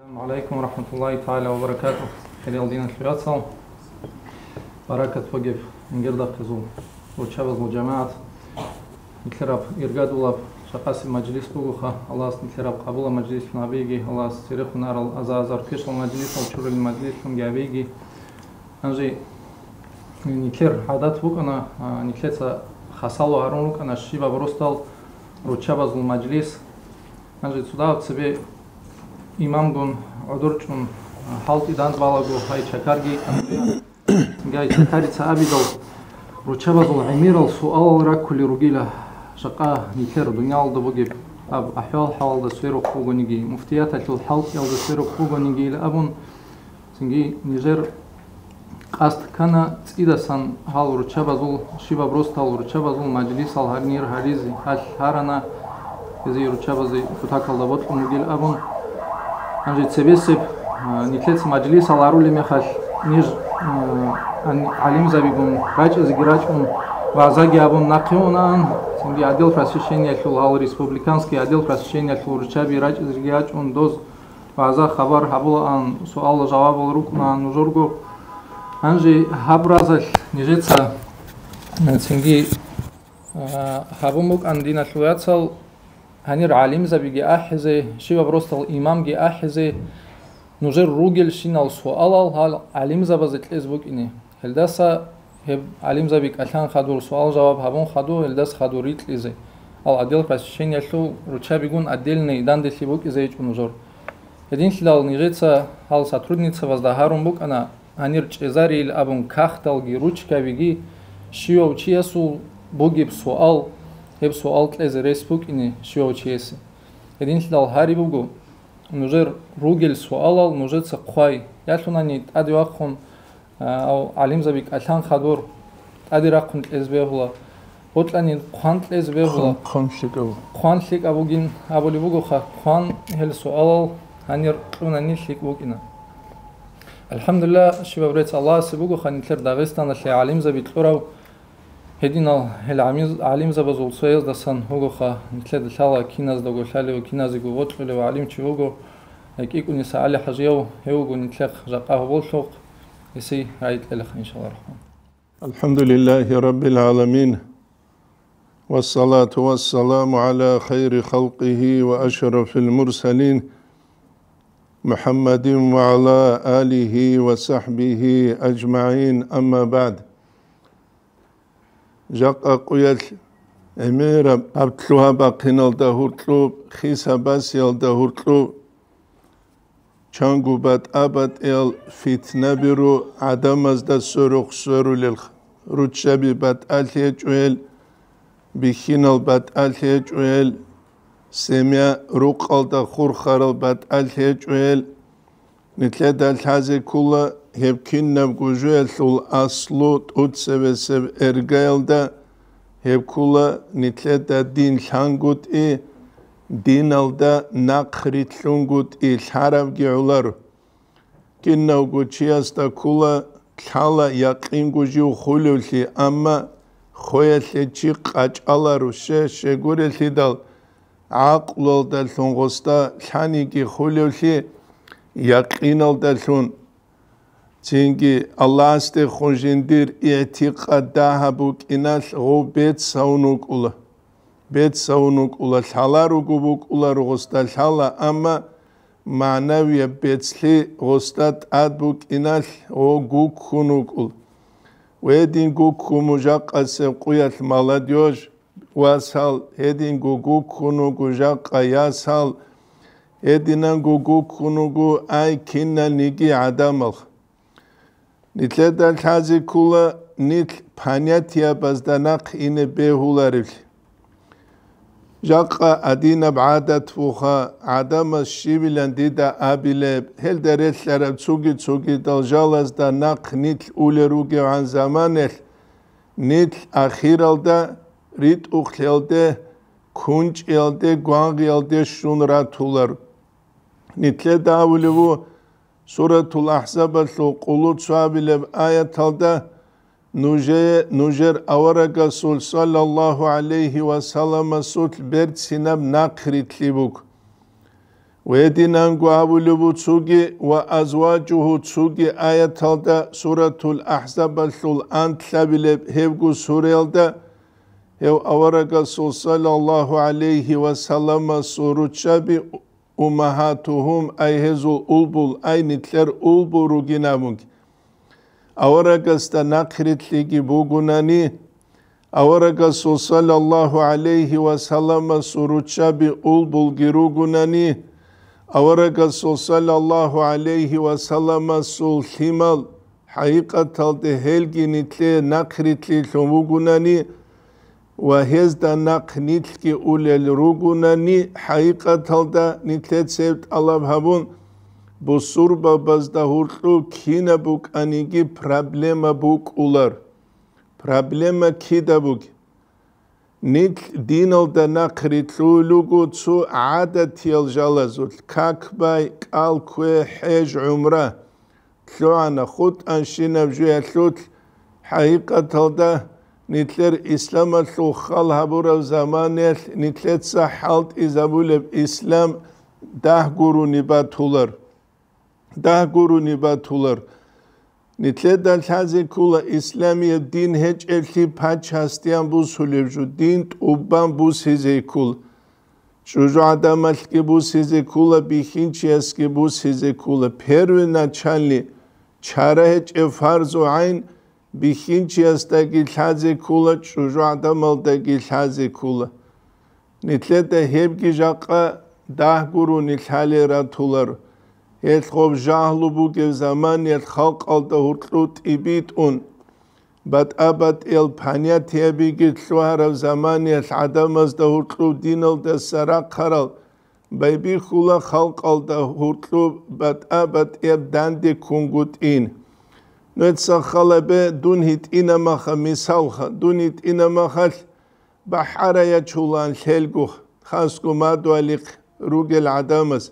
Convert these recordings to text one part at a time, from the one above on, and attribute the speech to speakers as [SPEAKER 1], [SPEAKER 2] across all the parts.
[SPEAKER 1] السلام عليكم ورحمة الله تعالى وبركاته Рел Фрёцел. Баракат Фогев Ингердав Казул. Учаваз Луджамаат. Никлераб Иргадулаб. Шакаси Маджлис Пугуха. Аллас Никлераб Кабула Маджлис Навиги. Аллас Тириху Нарал Азазар Кишал Маджлис Алчурил Маджлис Кумгавиги. Анжи Никлер Хадат Вукана. Никлеца Хасалу Арун Лукана. Шива Брустал. Ручаваз Маджлис. Анжи Цудав Цебе. إمام بن عذر تون حالت إدانت بالغو هاي شكارجي جاي شكاري تابي دل رشبة دل عمير السؤال راك كل رجلا شقا نكر الدنيا الله بجيب أب أحوال حال دسير وخوجو نجي مفتيات كل حال يال دسير وخوجو نجي لأبون سنجي نجر قاست كنا تيدا سان حال رشبة دل شيبا بروست حال رشبة دل مجلس الهرنير هاريزي هاش هارنا زي رشبة زي فتاك الله بطل نجي لأبون Анжи цевесип нитлец маджлис ала рули мехал низ алим забигун гач из грачун ва заги абун нақиунан синди адил просвещения кул ал республиканский адил просвещения кул ручаби рач из грачун доз ва за хабар хабул ан суал жавап рукнан жургу анжи хабразал нижеца синди хабумук андина шуяцал ჰანირ ალიმ ზაბიგი აჰზე შევა პროსტალ იმამგი აჰზე ნუზე რუგელ შინალ სუალალ ჰალ ალიმ ზაბაზე ტესბუკინი ჰელდასა ჰე ალიმ ზაბი კალან ხადურ სუალ ჯავაბ ჰაბონ ხადუ ჰელდას ხადური ტლიზე ალ ადელ ფას შენ ისო რუჩაბი გუნ ადელნე დან დესიბუკი ზე ჭუნ ზორ ედინ შლალ ნიღეცა ჰალ სატრუდნიცა ვას და ჰარუმ ბუკ ანა ანირ ჭეზარი ილ აბონ ქახტალ გი რუჩკავი გი შიო ჩიასუ ბუგიბ სუალ ეფსო ალკლეზე რესპუკინი შეოჩიესი ედინსდალ ჰარიბუგუ ნუჟერ რუგელსო ალალ ნუჟეცა ყვაი ლათუნანი ადი ვახუნ ალიმზაბი კალან ხადურ ადი რაკუნ ესბეღლა ოტლანი ყვანტლეზე ვეღლა ყვანშიკავ ყვანშიკავგინ აბოლიბუგუ ხა ყვან ჰელსო ალალ ანიერ ყუნანი შიკუკინა الحمد لله شباب ريت الله سبوكو خانيتلر داغستان الله عليم زبيت قراو هدينا العميز زبز وصيز دسان هوغو خا نتلا دسالا كيناز دوغو سالي وكيناز يغو غوتو لو عليم تي هوغو لك إيكو نسا علي حجيو هوغو نتلا جاقاه يسي رايت لك إن شاء الله رحمن
[SPEAKER 2] الحمد لله رب العالمين والصلاة والسلام على خير خلقه وأشرف المرسلين محمد وعلى آله وصحبه أجمعين أما بعد ۖ ჟაკაკუელ ემერა აბთლუაბა ქინალდა ჰურტლუ ხისაბასიალდა ჰურტლუ ჩანგუბატ აბატელ ფიტნაბირუ ადამაზდა სოროხსვერულელ რუჩაბიბატ ალჰეჭუელ ბიხინალბატ ალჰეჭუელ სემია რუყალდა ხურხარალბატ ალჰეჭუელ ნიტლედა ლაზე კულა ჰებქინნავ გუჟელულ ასლუ თუცევესევ ერგაელდა ჰებქულა ნიტლედა დინ ლანგუტი დინალდა ნაკრიტლუნგუტი ლარავგიულარ კინნავ გუჩიასტა ქულა ქალა იაყინგუჟი ხულულში ამა ხოელეჩი ყაჭალარუშე შეგურელიდალ აყლოლდა ლონგოსტა ლანიკი ხულულში იაყინალდა ლუნ Çünkü Allah işte hoşindir daha habuk inas o bet savunuk ula. Bet savunuk ula salar buk ula rosta sala ama maneviye betsli ad adbuk inas o guk hunuk ula. Ve din guk kumujak asem kuyas mala diyor. Vasal edin guguk hunuk ujak ayasal edinan guk hunugu ay kinna adam adamal. ნიტლედა ჩაზი კულა ნიტ ფანიათია ბაზდანაყ ინე ბეჰულარილ ჟაყა ადინა ბადათ ვუხა ადამა შიბილან დიდა აბილე ჰელდერეთლარა ცუგი ცუგი დალჟალას და ნაყ ნიტ ულერუგე ან ზამანელ ნიტ ახირალდა რიტ უხელდე კუნჭელდე გვანღელდე შუნრათულარ ნიტლედა ვულივუ Suratul Ahzab'a Kulut Suhabilev ayet halda Nujer, Nujer avaraka sul sallallahu aleyhi ve sallama sut bert sinab nakritli buk. Ve edinan guavulubu tsugi ve azvacuhu tsugi ayet halda suratul ahzabal sul antlabileb hevgu surelda hev avaraka sul sallallahu aleyhi ve sallama surutçabi umahatuhum ayhezul ulbul aynitler ulburu ginamunk. Avaragasta nakritligi bugunani Avaragasu sallallahu aleyhi ve sellem suruça bi ulbul girugunani Avaragasu sallallahu aleyhi ve sellem sul himal hayikatal de helginitle nakritli tumugunani ვაჰეს და ნაკნიტკი ულელ რუგუნანი ჰაიკათალდა ნითეცებთ ალაბჰაბუნ ბუსურბაბაზ და ჰურყუ ქინაბუკ ანიგი პრობლემაბუკ ულარ პრობლემა ქიდაბუკ ნიკ დინალ და ნაკრიტლუ ლუგუ ცუ ადათიელ ჟალაზულ ქაკბაი კალქვე ჰეჟ უმრა ლუანა ხუტ ანშინებჟუ ეთლუთ ჰაიკათალდა nitler İslamat lukhal habura zamanet nitletsa halt izabuleb İslam dah guru nibatular. Dah guru nibatular. Nitledan tazi kula İslamiye din hiç elki paçhastiyan bu sulevcu din ubban bu size kul. Çocuğu adam ki bu size kula bihinç eski bu size kula. Pervi naçanli. Çare hiç e farzu ayn. бихинчиаста гилхази кула чужуадамалда гилхази кула нитлета хебги жака дахгуруни халера тулар элхоб жахлубу гев заман ят халкалда уртлут ибитун бат абат эл паниатеби гитлуара заман ят адамазда уртлут динолда сара карал байби хула халкалда уртлу бат абат эб данде кунгут ин ნეცახალებე დუნჰით ინამახა მისალხა დუნით ინამახალ ბაჰარაია ჩულან ლელგუ ხასკუ მადვალიხ რუგელ ადამას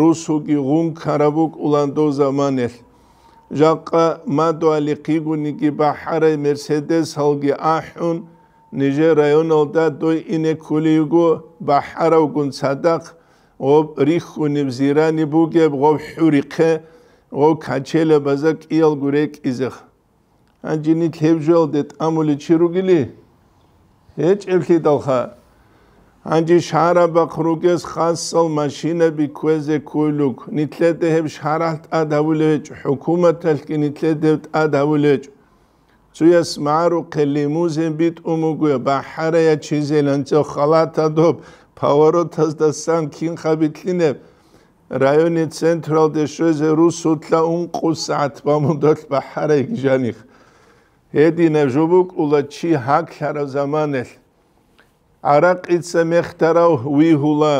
[SPEAKER 2] რუსუგი ღუნ ქარაბუკ ულანდო ზამანელ ჟაყა მადვალიხი გუნიკი ბაჰარე მერსედეს ჰალგი აჰუნ ნიჟე რაიონოდა დუი ინე ქულიგუ ბაჰარავ გუნ სადახ ო რიხუნი ზირანი ბუგებ ღო ჰურიხე ო კაჩელებაზე კიალ გურეკ იზახ ანჯინი თევჟალდეთ ამული ჩირუგილი ეჭებლი დახა ანჯი შარაბა ხრუგეს ხასალ მაშინები ქვეზე ქულუკ ნითლედებ შარალტ ადავლეჭ ჰუკუმათალკი ნითლედებ ადავლეჭ ცუეს მარუ ქლიმუზენ ბიტ უმუგვე ბაჰარაა ჩიზელანცო ხალათადობ ფავოროთას და სან ქინხაბი თლინებ რაიონი ცენტრალ დეშოზე რუსუთლა უნყუსათ ბამუდოთ ბაჰარეგი ჟანიხ ედინე ჟუბუკ ულა ჩი ჰაკლარა ზამანელ араკიცე მეხტარა ვიჰულა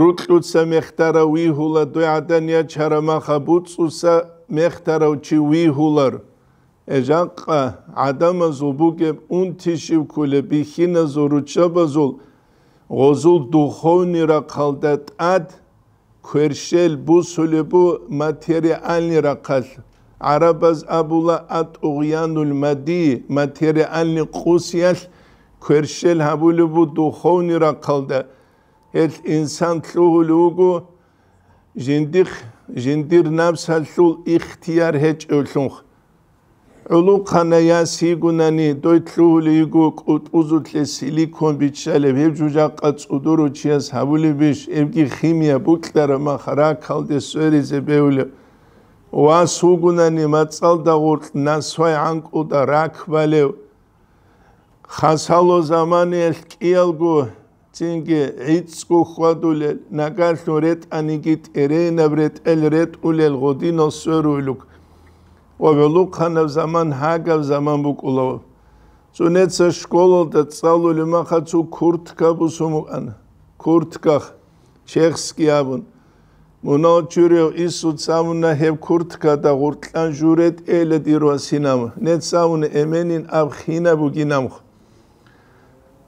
[SPEAKER 2] რუტლუცე მეხტარა ვიჰულა დე ადანია ჩარამახა ბუცუსა მეხტარა ჩი ვიჰულარ ეჟანყა ადამა ზუბუკე უნთიშივ ქულე ბიხინა ზურუჩაბაზულ ოზულ духовნი რა ხალდა ტად ქერშელ ბუსულებუ მატერიალნი რა ხალ არაბაზ აბულა ატ უღიანულ მადი მატერიალნი ყუსიალ ქერშელ ჰაბულებუ духовნი რა ხალდა ეს ინსან ლუგუ ჟინდიხ ჟინდირ ნაბსალ ლულ იხტიარ ჰეჭულუნხ ლუქანაია სიგუნანი დოითლული იგუ კუტუზუთლე სილიკონ ბიჩალე ვებჯუჯა ყაწუდურო ჩია საბული ბიშ ემკი ხიმია ბუკტარა მახრა ხალდე სვერიზე ბეული ვა სუგუნანი მაწალ და ღურთ ნასვაი ანკუ და რაკბალე ხასალო ზამანი ეს კიელგუ წინგე ეცკუ ხვადულე ნაგალ სურეტ ანიგი ტერენ ბრეტ ელ რეტ ულელ ღოდინო სვერულუკ ოველუქანავ ზამან ჰაგავ ზამან ბუკულავ ზუნეც შკოლალ და წალული მახაცუ ქურთკაბუს უმყან ქურთკახ ჩეხსკი აბუნ მონოჩურიო ისუ წამუნა ჰებ ქურთკა და ღურთლან ჟურეთ ელე დიროასინამ ნეცაუნ ემენინ აბხინა ბუგინამ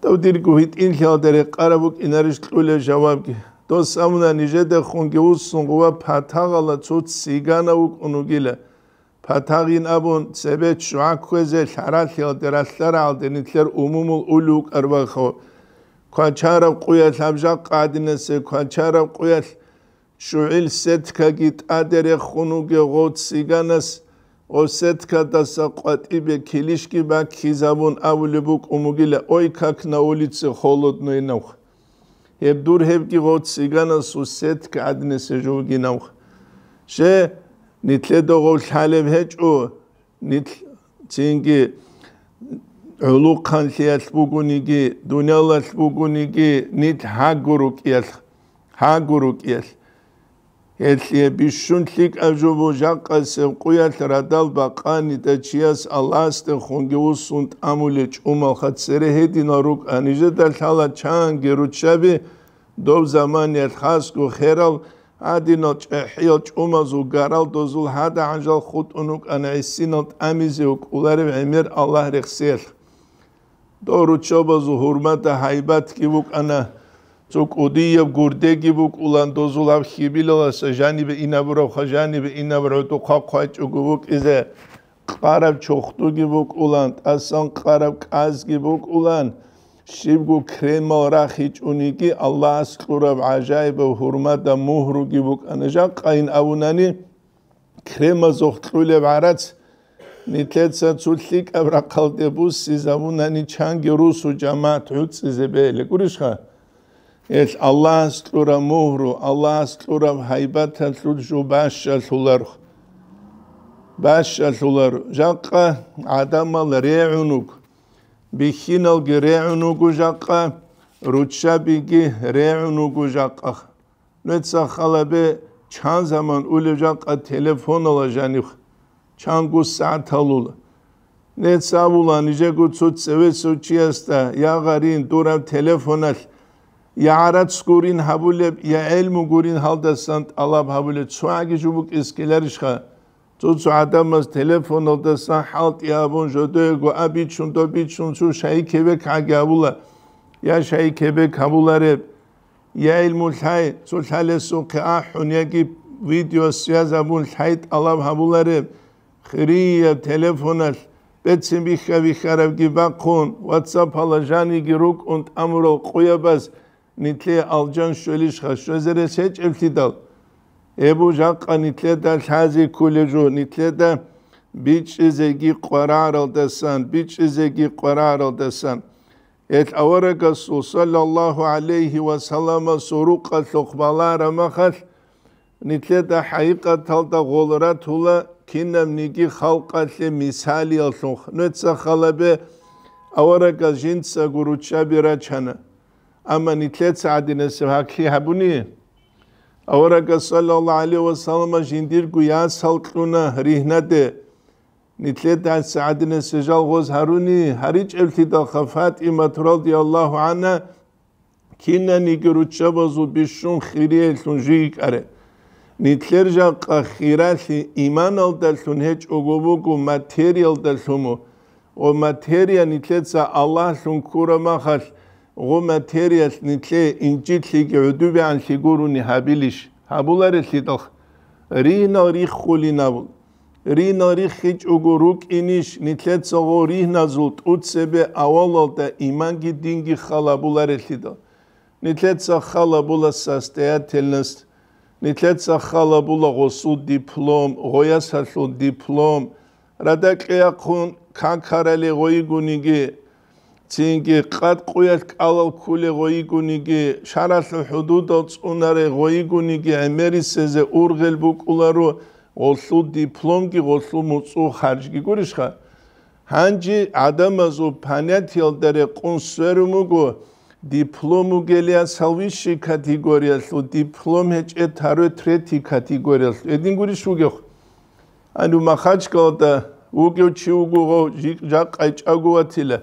[SPEAKER 2] დავდირ გუჰით ინხალდერე ყარაბუკ ინარის ტყულე ჟავაბკი დოს სამუნა ნიჟე და ხუნგი უსუნ ყვა ფათაღალა ცუც სიგანა უკუნუგილა ფათაღინ აბონ წებე შვაქვეზე ხარალხელ დერასტარალდენი წერ უმუმულ ულუკარვახო ქვაჩარა ყუეთ აბჟა ყადინესე ქვაჩარა ყუეთ შუილ სეთქაგით ადერე ხუნუგე ღოთ სიგანას ოსეთქა დასაყვატიბე ქილიშკი ბაქიზამონ აბულებუკ უმუგილა ოი ქაქნა ულიცე ხოლოდნეინავ ებ დურ ჰებკი ღოთ სიგანას ოსეთქა ადნესე ჟოგინავ შე ნიტლე დოღოლშალებ ჰეჭუ ნიტ წინგი ლუკანლიას ბუგუნიგი დუნალას ბუგუნიგი ნიტ ჰაგურუკიას ჰაგურუკიას ეცლიე ბიშუნთლიკ აჟუბუ ჟაყას ყუიათ რადალბა ყანი და ჩიას ალასტე ხონგი უსუნტ ამული ჭუმალხა წერე ჰედინა რუკ ანიჟე და თალა ჩანგი რუჩები დოვ ზამანი ხასკუ ხერალ ადინოთ ჭეჰიო ჭუმაზუ გარალდოზულ ჰადა ანჯალ ხუტუნუკ ანა ისინოთ ამიზიუკ ულარი ემერ ალლაჰ რიხსიელ დორუ ჩობოზუ ჰურმატა ჰაიბათ კიბუკ ანა წუკუდიებ გურდეგიბუკ ულანდოზულ ავ ხიბილელას ჟანიბე ინაბრო ხაჟანიბე ინაბრო თუ ხაყვა ჭუგუბუკ იზე ყარაბ ჩოხტუგიბუკ ულან ტასან ყარაბ ყაზგიბუკ ულან შიბგუ ქრემო რახიჭუნი კი ალლას ყურავ აჟაიბა ჰურმად და მუჰრუგი ბუკანეჟა ყაინ აუნანი ქრემა ზოხტრულებ არაც ნითლეცა ცულთი კაბრა ყალდებუს სიზამუნანი ჩანგი რუსუ ჯამაათ ჰუცზებელი გურიშხა ეს ალლას ყურა მუჰრუ ალლას ყურა ჰაიბათა ცულჟუ ბაშა სულარ ბაშა სულარ ჟაყა ადამალ რეუნუკ ბიხინალ გერეუნუ გუჟაყა რუჩაბიგი რეუნუ გუჟაყა ნეცა ხალები ჩან ზამან ულეჟაყა ტელეფონ ალაჟანი ჩან გუ საათალულ ნეცა ვულანი ჟე გუ ცუცევე სუჩიასტა იაღარინ დურა ტელეფონალ იარაც გურინ ჰაბულებ იაელმუ გურინ ჰალდასანტ ალაბ ჰაბულე ცვაგი ჟუბუკ ისკილერიშხა ძუძუ ადამიანს ტელეფონობდა სახალტი აბონ ჟოდეგო აბიჩუნდო ბიჩუნცუ შეიქებე კაგაულა ია შეიქებე კაბულარე ია ილმულხაი სულხალესუ ქაჰუნ იგი ვიდეოს შეაზაბულ ჰაით ალამ ჰაბულარე ხრია ტელეფონას ბეცი მიხა ვიხარავ გიბაქონ ვატსაპ ალა ჟანი გიროკონ ამრო ყუებას ნიტლე ალჯან შველიშხა შეზერე შეჭევთი დალ ებუ ჟაყანითლე და ლაზი ქულეჟუ ნითლე და ბიჭიზეგი ყვარარალდესან ბიჭიზეგი ყვარარალდესან ეთ ავარაკა სულალლაჰუ ალეიჰი ვა სალამა სურუყა ლუხმალარა მახალ ნითლე და ჰაიყა თალდა ღოლრა თულა ქინამ ნიგი ხალყალე მისალი ალხუნხ ნეცა ხალაბე ავარაკა ჟინცა გურუჩა ბირაჩანა ამა ნითლე საადინეს ვაქი ჰაბუნი او صلی اللہ علیه و سلامه جنگیر گویان سال کلونه ریه نده نیتلید در سعاده غوز هرونی هرچ ارتید الخفات امت رضی را دیالله و عنا که این نگه بیشون خیریه ایلون اره کاره نیتلید جاک خیره ایمان آلده ایلون هیچ او گوگوگو ماتری آلده او ماتریه نیتلید سا الله ایلون ღო მათერიას ნიწე ინჭი ციგე ოდუბიან სიგურუნი ჰაბილიშ ჰაბულარი სიტოხ რინო რიხულინავ რინო რიხიჭ უგურუკ ინიშ ნიწე ცოღო რინაზულ ტუცებე ავალალ და იმანგი დინგი ხალაბულარი სიტო ნიწე ცო ხალაბულასას თეატელნეს ნიწე ცო ხალაბულა ღოსუ დიპლომ ღოიასასუ დიპლომ რადაკეა ხუნ კანკარალი ღოიგუნიგი ციინგი ყად ყუერ კალავ ქული ღოიგუნიგი შარასლ ჰუდუდო წუნარე ღოიგუნიგი ამერისეზე ურღელ ბუკულარო ოლსუ დიპლომგი ოლსუ მოცუ ხარჯგი გურიშხა ჰანჯი ადამაზუ ფანათიელ დერე კონსერუმუგუ დიპლომუ გელია სალვიში კატეგორია სუ დიპლომ ჰეჭე თარვე თრეთი კატეგორია ედინ გურიშუ გე ანუ მახაჩკოდა უგიო ჩიუგუ ჯაყაი ჭაგუათილა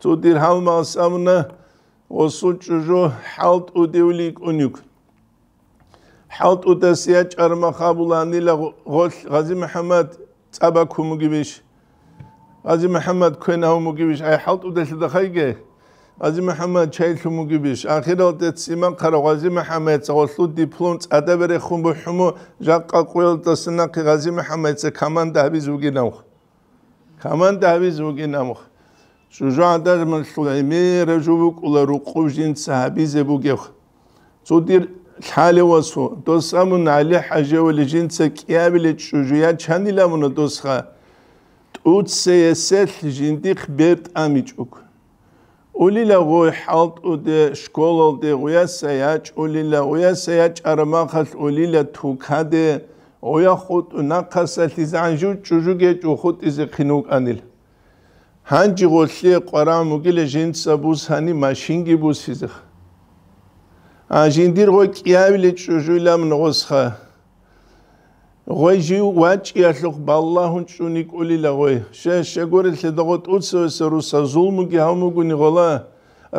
[SPEAKER 2] თუ დირჰამას ამნა ოსუჭუჟო ჰალტ უდივლი კუნიკ ჰალტ უდასია ჭარმა ხაბულანი ლა ღოლ ღაზი მუჰამად წაბა ქუმგიბიშ ღაზი მუჰამად ქენაუ მუგიბიშ აი ჰალტ უდასი და ხაიგე ღაზი მუჰამად ჩაი ქუმგიბიშ ახირალდე ციმა ხარ ღაზი მუჰამად ცოლუ დიპლომ წადაბერე ხუმბუ ხუმო ჟაყა ყველ და სნა ღაზი მუჰამად ცე კამანდა ბიზუგინამხ კამანდა ბიზუგინამხ შუჟანდარ მსლემი რეჟუკულა რუყუჟინ საბიზებუ გეხ წუდირ ხალევასო დოსამუნ ალი ჰაჟეული ჯინცე კიაბილე შუჟია ჩანილამუნ დოსხა უცე ესელ ჯინდი ხბერტ ამიჭუკ ულილა ღოი ჰალტ უდე შკოლალ დე ღია საია ჭულილა ღია საია ჭარმა ხალ ულილა თუქადე ოია ხუტ ნაკასალ ზანჟუ ჩუჟუგე ჭუხუტ ისე ხინუკანილა ჰანჯი ღოლიე ყვარამ უგილე ჟინცაბუსანი მაშინგიბუსიზ აჟინდირ ღო კიავილე ჩუჟულამ ნოსხა როჟი ვაჭი ახლხ ბალლაჰუნ ჩუნი კულილა ღო შე შეგორი ლედოთ უცოს რუსა ზულმუგი ჰამუგუნი ღოლა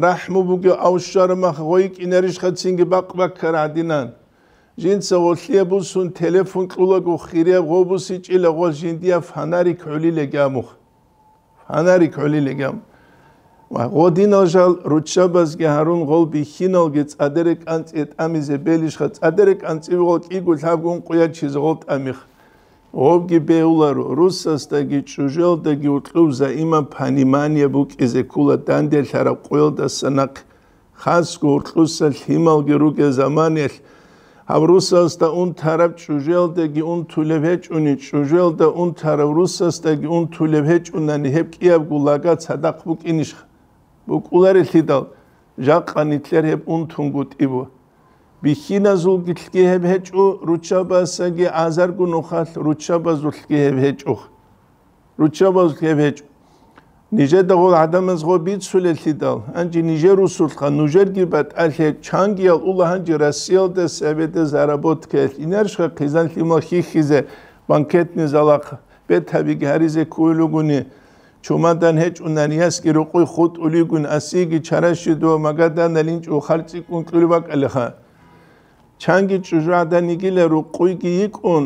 [SPEAKER 2] რაჰმუბუგი აუშარმა ღო კინერიშ ხაცინგი ბაყბაქრადინან ჟინცა ღოლიე ბუსუნ ტელეფონ ყულა გო ხირია ღო ბუსი ჭილა ღო ჟინდია ფანარი ქოლილე გამუხ ფანარი ქოლილიგამ ვა ოდინოჟალ რუჩაბასგე არუნ ღოლბი ხინოლგე წადერე კანცი ეტამიზე ბელიშხა წადერე კანცი ვიღო კიგუ ლაგუნ ყუაჩი ზოლტამი ოგი ბეულარო რუსასტაგი ჩუჟელ და გიუტყუზა იმა ფანი მანია ბუკიზე კულა დანდელ შარა ყოლდა სანაკ ხას გურტუსა ლიმალგე რუკე ზამანიელ აბ რუსას და უნ თარაბ ჭუჟელ დეგი უნ თულებ ეჭუნი ჭუჟელ და უნ თარაბ რუსას დეგი უნ თულებ ეჭუნანი ჰებ კიაბ გულაგაცა და ხუკინიშ ბუკულარი თიდალ ჟაყანი თლერ ჰებ უნ თუნგუ ტიბო ბიხინა ზულგიტკი ჰებ ეჭუ რუჩაბასაგი აზარგუ ნოხალ რუჩაბაზულგი ჰებ ეჭუ რუჩაბაზულგი ჰებ ეჭუ ნიჟერ და ყოლ ადამიანს ხო ბიცულე ლიდალ ანჯი ნიჟერ უსულხა ნუჟერ გიბატ ალე ჩანგიალ ულაჰანჯი რასიელ და სევედე ზარაბოთ ქე ინერშა ქიზან ლიმო ხიხიზე ბანკეტნი ზალახ ბეთები გარიზე კუილუგუნი ჩუმადან ჰეჭუნან იას კიროყი ხუტული გუნ ასიგი ჩარაშიდო მაგადან ლინჭ უხალწი კუნკლივა კალხა ჩანგი ჭუჟადან იგილე რუყიგი იკუნ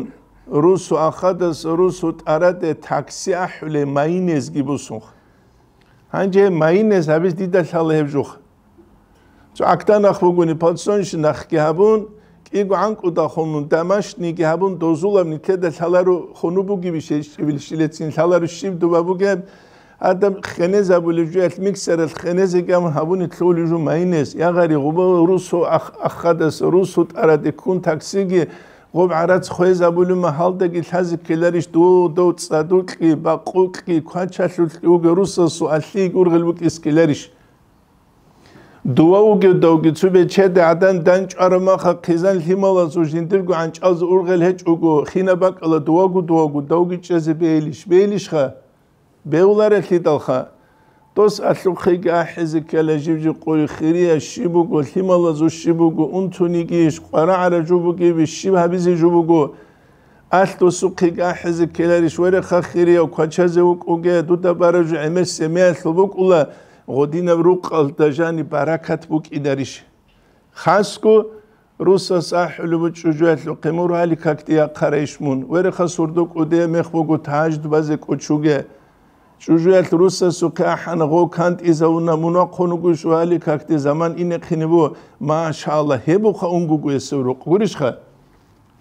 [SPEAKER 2] რუსო ახადას რუსო ტარადე ტაქსი აჰლე მაინეს გიბუსუნხ ანჯე მაინეს აბის დიდა ხალეებჟუხ ძო აქთან ახვგუნი პოზიციონში ნახგიაბუნ კიგუ ანკუ და ხონუნ დამაშნი გიაბუნ დოზულამნი კედა ხალარო ხონუბუგი შეშივილ შილეცინ ხალარო შიმდუბაბუგე ადამ ხენეზაბული ჯუ ელმიქსერ ხენეზი გამ ჰაბუნი თლული ჯუ მაინეს იაღარი ღუბა რუსო ახხადას რუსო ტარადი კონტაქსიგი ხომ არა ცხვეზაბული მაჰალდე გითაზი კილერიშ დუ დუ წადუკი ბა ყუკი ქაჩაშულკი უგე რუსოსო ასი გურგელუკი სკილერიშ დუაუგე დოგი ცუბე ჩედე ადან დანჭარმა ხა ქიზან ჰიმალას უშინდი გუ ანჭალზ ურგელ ჰეჭ უგო ხინაბაკლა დუაგუ დუაგუ დოგი ჩეზე ბეილიშ ბეილიშ ხა ბეულარე ხიდალ ხა დოს ახლუხიგა ჰეზიკელე ჯიბჯი ყური ხირია შიბუგო ჰიმალა ზუ შიბუგო უნთუნიგიშ ყარა არა ჯუბუგი ვი შიბაბიზი ჯუბუგო ახლ დოსუხიგა ჰეზიკელე შვერე ხა ხირია ქვაჩაზე უკუგე დუდაბარა ჯუ ემესე მეახლუბუკულა ღოდინა ვრუყალ დაჟანი ბარაკათ ბუკიდარიშ ხასკუ რუსა საჰლუ ბუჯუჯუალუ ქემურალი ქაქტია ყარაიშმუნ ვერე ხა სურდო კუდე მეხბუგო თაჯდბაზე კუჩუგე ჭუჟუალ რუსა სუკა ჰან ღო კანტ იზა უნა მუნა ხონუგუ შვალი ქაქტე ზამან ინე ხინებო მაშალა ჰებუ ხა უნგუ გესე რო ყურიშ ხა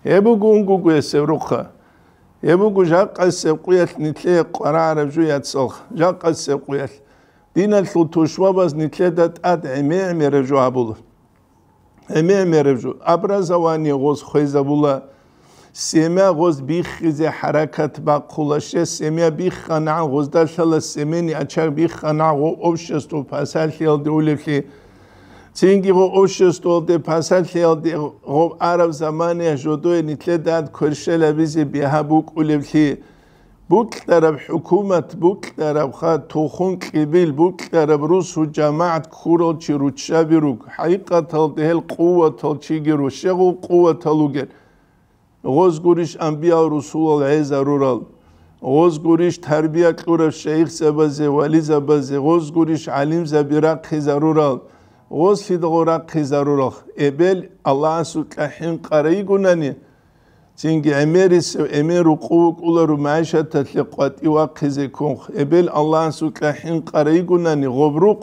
[SPEAKER 2] ჰებუ გუ უნგუ გესე რო ხა ჰებუ გუ ჟაყასე ყუიალ ნითლე ყარარ ჟუ იაცოხ ჟაყასე ყუიალ დინა ლუ თუ შვაბას ნითლე და ტად ემე ემე რე ჟუ აბულ ემე ემე რე ჟუ აბრაზავანი ღოს ხეზაბულა سیمه غز بیخیز حرکت با قلشه سیمه بیخ قنع غز سیمینی اچر بیخ قنع غو اوشست و پسر خیال دولی که چینگی غو اوشست و ده پسر خیال دی غو عرب زمانی جدوی نیتله داد کرشه لبیزی بیها بوک اولی که بوک درب حکومت بوك درب خا توخون قبيل بوك درب روس وجماعة كورل شي روتشابي روك حقيقة تلتهي القوة تلتشيجي روشيغو قوة تلوجر ოზგურიშ ამბიაურ სულალ ეზარურალ ოზგურიშ თარბია ყურა შეიხ ზაბაზე ვალი ზაბაზე ოზგურიშ ალიმ ზაბირა ხიზარურალ ოზ სიდღორა ხიზარურალ ებელ ალლაჰ სუკაჰიმ ყარი გუნანი წინგი ემერის ემერ უყულარუ მაშათა თლე ყვატი ვაყიზე ქონ ებელ ალლაჰ სუკაჰიმ ყარი გუნანი ღობრუ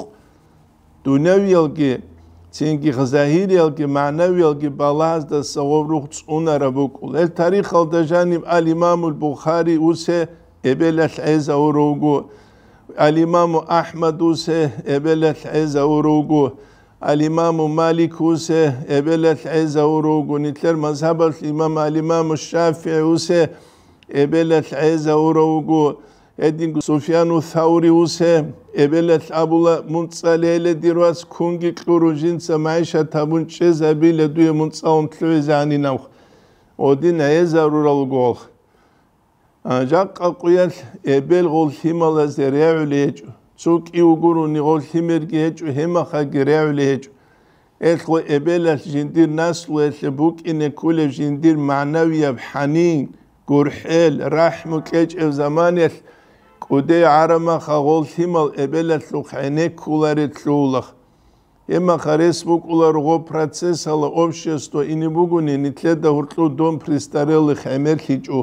[SPEAKER 2] დუნევიალგე چینکی خزاهیری هەڵکی معنەوی هەڵکی باڵاز دە سەوەڕ و چونەرە بکوڵ هل تاریخ خەڵدەژانیم ئالیمام و بخاری وسێ ئێبێ لە حێزەوە ڕۆگو ئالیمام و ئەحمەد وسێ ئێبێ لە حێزەوە ڕۆگو ئەلیمام و مالی کوسێ ئێبێ لە حێزەوە ڕۆگو نیتلەر مەزهبەت ئیمەم ئالیمام و شافێ وسێ ئێبێ لە حێزەوە ڕۆگو ედინ სუფიანუ თაურიუსე ებელე თაბულა მუნცალელე დირვას კუნგი ყურუჟინცა მაიშა თაბუნჩე ზაბილე დუე მუნცაუნ თლევე ზანინავ ოდინ აე ზარურალ გოლ აჯაყ ყაყუელ ებელ გოლ ჰიმალაზე რეულეჭ ცუკი უგურუნი გოლ ჰიმერგეჭ ჰემახა გრეულეჭ ეხო ებელა ჟინდირ ნასლუ ეხე ბუკინე კულე ჟინდირ მანავია ბჰანინ გურჰელ რაჰმუ კეჭ ზამანელ უდე არმა ხაღოლ თიმალ ებელა ლუხენე კულარი ლულხ ემა ხარეს ბუკულარ ღო პროცესალ ოფშესტო ინი ბუგუნი ნიტლე და ურტლუ დონ ფრისტარელი ხემერ ხიჭუ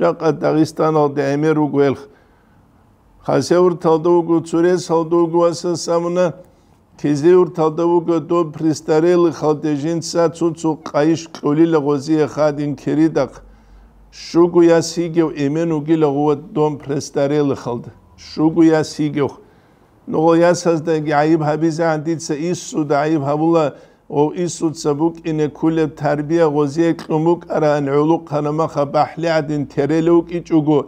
[SPEAKER 2] რა ყადაგისტანო და ემერ უგელ ხასე ურთალ და უგუ ცურე სალ და უგუ ასა სამნა ქიზი ურთალ და უგუ დო ფრისტარელი ხალდეჟინცა ცუცუ ყაიშ ყული ლღოზი ხადინ ქერიდაქ შუგუია სიგე იმენ უგილოღო დონ პრესტარელ ხალდ შუგუია სიგე ნოლიასას და აიბ ჰაბიზა ანდიცა ისუ და აიბ ჰაბულა ო ისუ ცაბუკ ინე ქულე თარბია ღოზე ყმუკ არან ულუ ქანამა ხა ბაჰლიადინ თერელუკ იჭუგო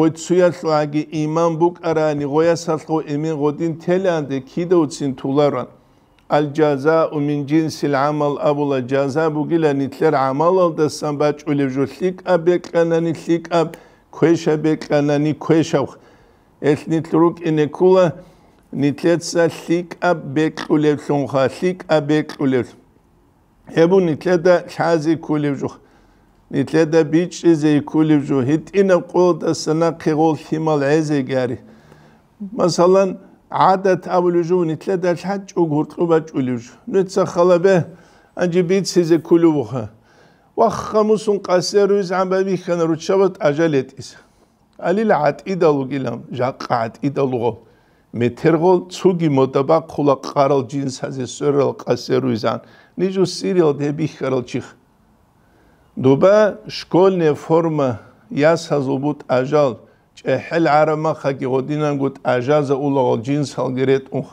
[SPEAKER 2] ღოცუია სლაგი იმან ბუკ არანი ღოიასალყო იმენ ღოდინ თელანდე კიდოცინ თულარან الجزاء من جنس العمل ابو الجزاء بوغيلا نيتلر عمل اول دسان باچولي جوشليك ابيقناني سيك اب كويشا بيقناني كويشا اس نيتلوك ان كولا نيتلتس سيك اب بيقولف سونخا سيك اب بيقولف هبو نيتلدا شازي كولي جو نيتلدا بيچ زي كولي جو هيت ان قول دسنا خيغول شمال عزي غاري مثلا ადა თავლუჟუ ნითლა და ჩაჭუ გურტყობა ჭულუჟ ნეცა ხალაბე ანჯი ბიცეზე ქულუხა ვახხამუსუნ ყასერუზ ამბები ხან რუჩავად აჟალეტის ალილ ატიდალუ გილამ ჟაყატიდალუ მეთერღოლ ცუგი მოტაბა ხულა ყარალ ჯინსაზე სერალ ყასერუზან ნიჟუ სირიო დები ხარალჩი დუბა შკოლნე ფორმა ياسაზუბუტ აჟალ ჰელ არამა ხაკი ღოდინანგუთ აჟაზა ულოღალ ჯინს ჰალგერეტ უხ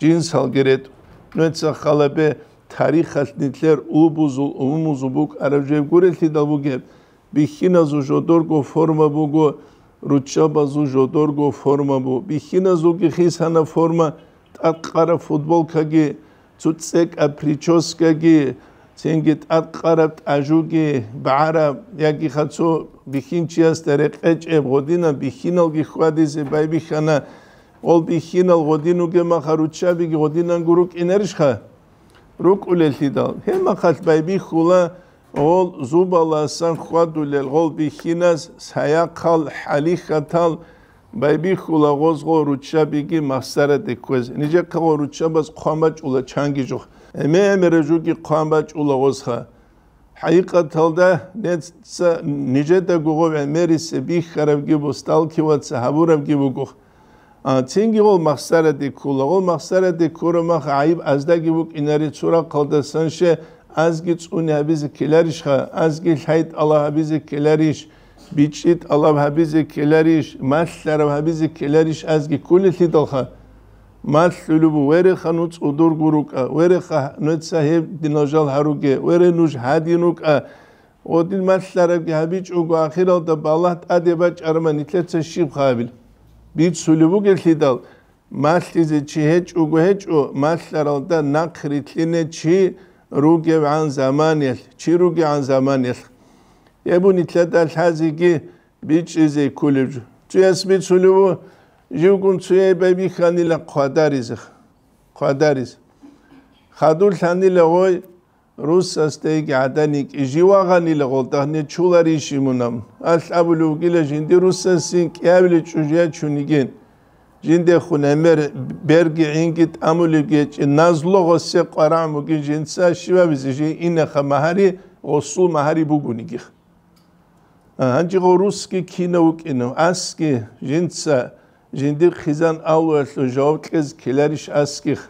[SPEAKER 2] ჯინს ჰალგერეტ ნუეცა ხალაბე თარიხას ნიტლერ უბუზულ უმუზუბუკ არაბჟევ გურელთი და ბუგებ ბიხინა ზუ ჟოდორგო ფორმა ბუგო რუჩაბა ზუ ჟოდორგო ფორმა ბუ ბიხინა ზუ გიხისანა ფორმა ტატყარა ფუტბოლ ქაგი ცუ წეკ აფრიჩოს ქაგი ცენგეთ ატყარაბთ აჟუგე ბაარა იაკი ხაცო ბიხინჩიას დერე ყეჭე ღოდინა ბიხინალ გიხვადიზე ბაიბიხანა ол бихинал годинуге махаручаби годинан гурук энершха рукулесида хемахалбай бихула ол зубаласан хвадулел гол бихинас саякал халихатал байбихула гозгоручабиги масарате квез ниже кагоручабас квамачула чангижух მე მერეჟუკი ყვანბაჭულა ოსხა ჰაიყათალდა ნეცა ნიჯეთა გუღოვე მერისე ბიხარებგი ბოსტალქივაც ჰაბურებგი ბუგო ა ცინგიო მახსარედი ქულაო მახსარედი ქურმა ხაიბ აზდაგი ბუ კინარი ცურა ყალდასანშე აზგი წუნაბიზ კილარიშ ხა აზგი ჰაიტ ალაჰაბიზ კილარიშ ბიჭიტ ალაჰაბიზ კილარიშ მასლარაბიზ კილარიშ აზგი კული თიდო ხა მასლულუ ვერეხანუ წუდურგურუკა ვერეხა ნეცაჰე დინოჟალ ჰარუგე ვერენუშ ჰადინუკა ოდინ მასლარაგი ჰაბიჭუგა ახირალ და ბალაჰ ტადება ჭარმანიტლეცე შიფხაბილ ბიცულუ გელიდალ მასლიზე ჩიჰეჭუგო ჰეჭუ მასლარალ და ნაკრითლინე ჩი რუგე ვან ზამანი ჩი რუგე ან ზამანი ებუნიტლა და ჰაზიგი ბიჭიზე კულუჯ ჩესბიცულუ ჟუგუნ ცუებები ხანილა ყვადარიზ ყვადარიზ ხადულ ხანილა ოი რუსას თეიგი ადანიკ ჟივაღანილა ყოლტახნე ჩულარი შიმუნამ ალსაბლუ გილეჟინ დი რუსასინ კიავლი ჩუჟია ჩუნიგენ ჟინდე ხუნემერ ბერგი ინგით ამული გეჭ ნაზლოღო სე ყარამუ გინჯინცა შივაბიზი ინახა მაჰარი ოსუ მაჰარი ბუგუნიგი ანჯი რუსკი კინო უკინო ასკი ჟინცა جندر خیزن اول سجاو کز کلرش اسکیخ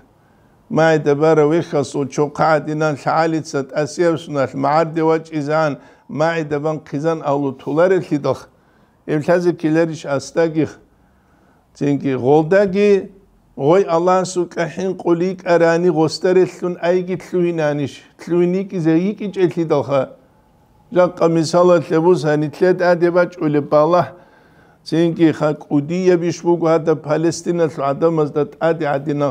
[SPEAKER 2] ما دبارة ويخص وشوقعدنا شعالت ست أسيبسنا المعرض وجه إزعان ما دبان قزان أولو تولار الهدخ evtazı kileriş astagih. Çünkü goldagi goy Allah su kahin kolik arani gosteretlun aygi tluinaniş. Tluinik izeyik iç etli dalha. Jakka misalat lebus hanitlet adebaç öyle balah. წინკი ხა ყუდიები შუგადა პალესტინას ადამას და ტადი ადინა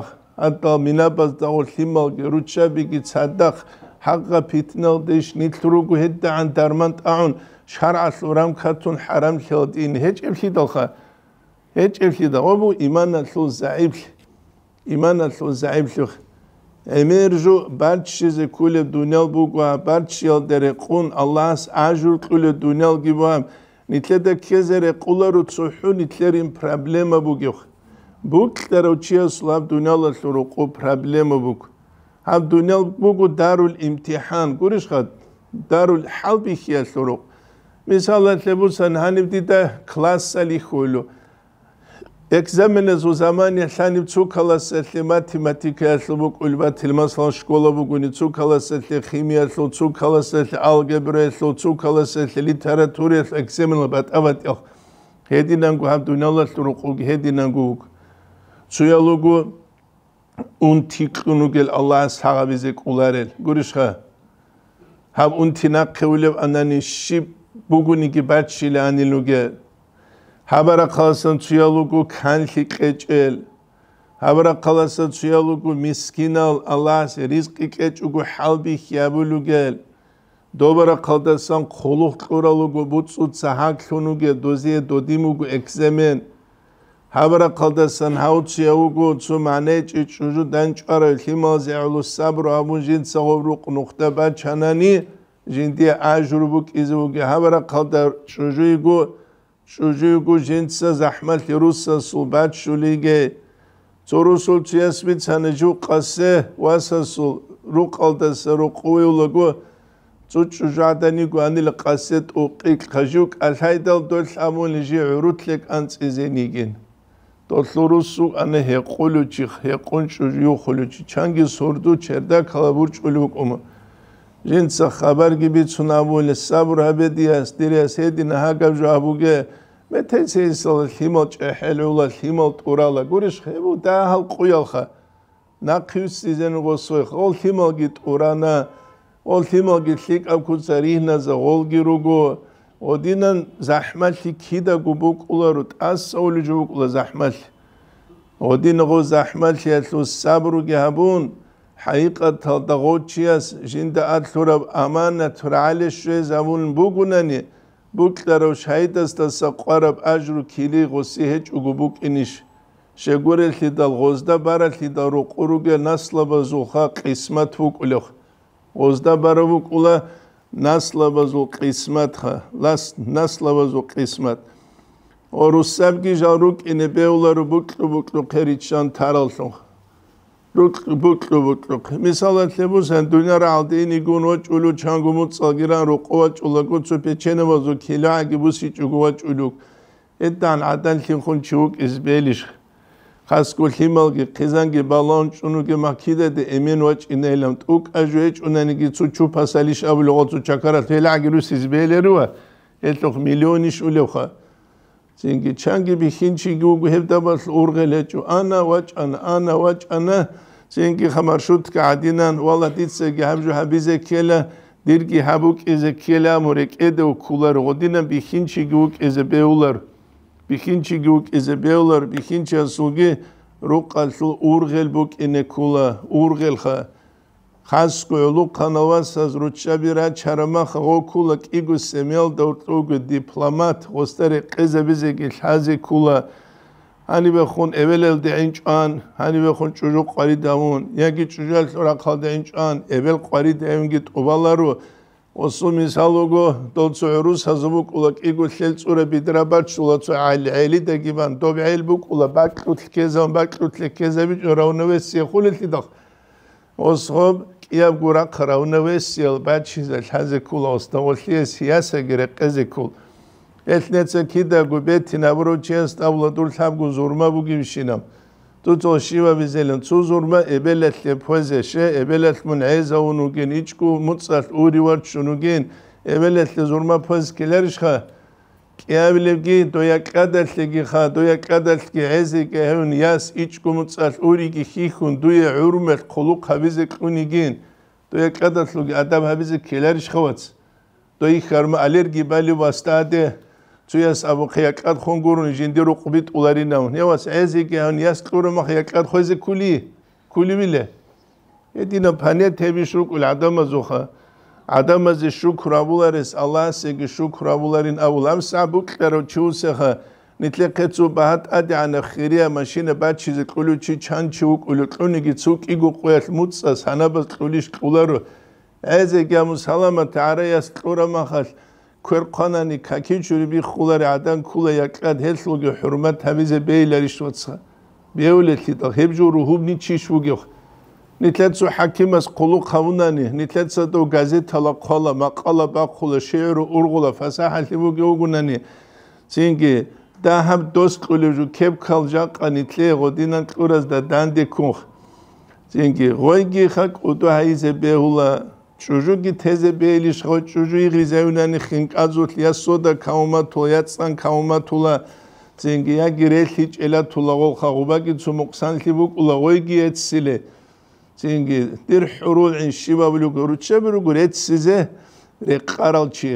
[SPEAKER 2] ანტა მინაბას და ოლიმა რუჩები კი ცადახ ჰაყა ფიტნოდიშ ნითრუგუ ჰედა ან დარმან ტაუნ შარას ურამ ქათუნ ჰარამ ხელდინ ჰეჭებში დოხა ჰეჭებში და ობუ იმანა სუ ზაიბ იმანა სუ ზაიბ ლუ ემერჟუ ბარჩი ზე კულე დუნელ ბუგა ბარჩი ალდერე ყუნ ალას აჟურ კულე დუნელ გიბამ ნიტლედა ქეზერე ყულერო წუჰუ ნიტლერიმ პრობლემა ბუგიხ ბუკლერო ჩიასლავ დუნალასურო ყუ პრობლემა ბუგ ამ დუნალ ბუგუ დარულ იმტიჰან გურიშ ხად დარულ ჰალბი ხიასურო მისალათლებუსან ჰანიბდი და კლასალი ხულო ეგზამენეს უზამანი ახლანი ცუკალას ეთლი მათემატიკა ახლ მოკულვა თელმასლან სკოლა ბუგუნი ცუკალას ეთლი ხიმია ახლ ცუკალას ეთლი ალგებრა ახლ ცუკალას ეთლი ლიტერატურა ახლ ეგზამენლ ბატავატი ახ ჰედინან გუ ამდუნალას თურ ყუგი ჰედინან გუ ცუიალოგუ უნთი ყუნუგელ ალლაჰ საღავიზე ყულარელ გურიშხა ჰამ უნთი ნაყევილებ ანანი ში ბუგუნი კი ბაჩილი ანილუგე ჰაბარა ხალასან ცუალუკუ ხანხი ყეჭელ ჰაბარა ხალასან ცუალუკუ მისკინალ ალას რიზკი ყეჭუკუ ჰალბი ხიაბულუგელ დობარა ხალდასან ხოლუხ ყურალუკუ ბუცუ ცაჰაკლუნუგე დოზიე დოდიმუკუ ექზემენ ჰაბარა ხალდასან ჰაუციაუკუ ცუ მანეჭი ჩუჟუ დანჭარე ხიმალზე ალუ საბრო ამუჟინ საღობრუ ყნუხტაბა ჩანანი ჟინდი აჟურბუკ იზუგი ჰაბარა ხალდა ჩუჟუიგუ შუჟიგუ ჯინცა ზაჰმალ რუსა სუბად შულიგე ცურუსულ ჩიასმი ცანეჯუ ყასე ვასასულ რუყალდას რუყუილოგუ ცუჩუჟადანი გვანილ ყასე ტუყი ხაჟუკ ალჰაიდალ დოლამონი ჯი ურუთლეკ ანციზენიგინ დოლურუსუ ანე ჰეყულუჩი ჰეყონ შუჟიუ ხულუჩი ჩანგი სორდუ ჩერდა ქალაბურ ჭულუკუმ ჯინცა ხაბარგი ბიცუნაბული საბურ ჰაბედიას დირეს ჰედი ნაჰაგავჟუ აბუგე მე თეც ის ჰიმოლ ჭეჰელულა ჰიმოლ ტურალა გურიშ ხებუ და ახალ ყუილხა ნაქვის სიზენ უგოსო ხოლ ჰიმოლ გი ტურანა ხოლ ჰიმოლ გი ლიკავ კუცერინა ზა ხოლ გი როგო ოდინან ზაჰმალი ქიდა გუბუკულარუ ტას ოლი ჯუკულა ზაჰმალ ოდინ ღო ზაჰმალ შეთუ საბრუ გი ჰაბუნ ჰაიყათ თალდა ღოჩიას ჟინდა ათურა ამანა თურალეშ ზამულ ბუგუნანი ბუქტაროს შაიდასთან საყვარაბ აჟრუ ქილი ღოსი ჰე ჭუგუბუკინიშ შეგურელთი და ღოსდა ბარათი და რო ყურუგე ნასლაბა ზულხა ყისმათ უკულოხ ღოსდა ბარო უკულა ნასლაბა ზულ ყისმათ ხა ლას ნასლაბა ზულ ყისმათ ორუსებგი ჟარუკინე ბეულარ ბუკტუ ბუკტუ ხერიჩან თარალხო როტყი ბოტლო ბოტლო მისალათლებო სანდუნარ ალდინი გუნო ჭულუ ჩანგუმო წაგირა როყვა ჭულა კოცო პეჩენევა ზო ქილაგი ბუსი ჭუგვა ჭულუკ ედან ადან ხინხუნ ჭუკ ისბელიშ ხასკო ხიმალგი ყიზანგი ბალონ ჭუნუგი მაქიდე დე ემენ ვაჭინელამ ტუკ აჟე ჭუნანი გიცუ ჭუ ფასალიშ აბლო ოცო ჩაკარა თელაგი რუსი ისბელერუა ეთოხ მილიონი შულევხა ჩინგი ჩანგიბი ჰინჩი გუგუ ჰევდაბას ურღელეჭუ ანა ვაჭან ანა ვაჭანა ჩინგი ხამარშუთ კადინან ვალადიცე გამჟუ ჰაბიზე ქელა დირგი ჰაბუკიზე ქელა მორე კედო ქულარ ოდინა ბი ჰინჩი გუგ ეზე ბეულარ ბი ჰინჩი გუგ ეზე ბეულარ ბი ჰინჩა სუგი რუყალ სულ ურღელ ბუკ ინე ქულა ურღელ ხა ხასკოლო ქანავას აზრუჩები რა ჩარმა ხოქულა კიგუ სემელ დორტუგი დიპლომატ ოსტერი ყიზებიზი კი ხაზი ქულა ანი ბხონ ეველელ დეინჭან ანი ბხონ ჭუჟუ ყარი დამონ იაგი ჭუჟალ სორა ხალ დეინჭან ეველ ყარი დემგი ტუბალარო ოსო მისალოგო დოცო რუს აზბუ ქულა კიგუ შელწურები დრაბაჩულა ცო აილი აილი დეგიბან დობი აილ ბუ ქულა ბაკუთ ქეზან ბაკუთ ქეზები ჯორავნევე სიხულილი დახ ოსხობ იამ გურა ქრაუნევე სილბაჩი და ხაზე კულოს და ოლი სიასე გერე ყეზე კულ ეთნეცე კიდე გუბე თინაბრო ჩენ სტავლა დურ თამგუ ზურმა ბუგიმშინამ თუ წო შივა ბიზელენ წუ ზურმა ებელეთლე ფოზეშე ებელეთ მუნ ეზა უნუგენ იჩკუ მუცალ ურივარ ჩუნუგენ ებელეთლე ზურმა ფოზ კილერიშხა კიავლიგი დოიაკადაშიგი ხა დოიაკადაშიგი ეზიკე ჰევნ იას იჩკუმწალ ურიგი ხიხუნ დუე ურმელ ყულუ ყავიზე ყუნიგინ დოიაკადაშლუგი ადამ ჰავიზე ქელარი შხოვაც დოი ხარმა ალერგი ბალი ვასტადე ცუიას აბოხია ყადხონ გურუნი ჟინდირო ყუბიტ ულარინაუ ნევას ეზიკე ჰევნ იას ყურმა ხია ყადხოზე ქული ქული მილე ედინო ფანე თებიშრუ ყულ ადამა ზოხა ადამიანზე შუქრა ვულარეს ალასე კი შუქრა ვულარინ აულამ საბუქერო ჩუსეხა ნიტლეკეცუ ბათ ადიანა ხირია მაშინა ბაჩიზე ყულუჩი ჩანჩი უკული ყუნიგი ცუ კიგუ ყველ მუცა სანაბას ყულიშ ყულარო ეზე გამუ სალამათ არაიას ყურა მახალ ქერყანანი ქაკი ჩურიბი ხულარი ადან ქულა ეკლად ჰელსულგი ჰურმა თავიზე ბეილარი შოცხა ბეულეთი და ჰებჯურუ ჰუბნი ჩიშუგიხ ნიტლეცო ჰაკიმას ყულუ ხავნანი ნიტლეცო დო გაზეთალა ყალა მაყალა ბახულა შეერო ურღულა ფასაჰალი მოგი უგუნანი წინკი და ჰამ დოს ყულუჟუ ქებქალ ჯაყანი თლეღო დინან ყურას და დანდი ქუხ წინკი როიგი ხაკ უდო ჰაიზე ბეულა ჩუჟუგი თეზე ბეილი შხო ჩუჟუ იღიზეუნანი ხინკაზუთ იასო და ქაუმათო იაცან ქაუმათულა წინკი აგირელი ჭელა თულა ხო ხაუბაკი ცუმოქსანლი ბუკულა როიგი ეცილე წინგი დირჰურუნ შიბაბლუ გურჩებრუ გურეცზე რეყარალჩი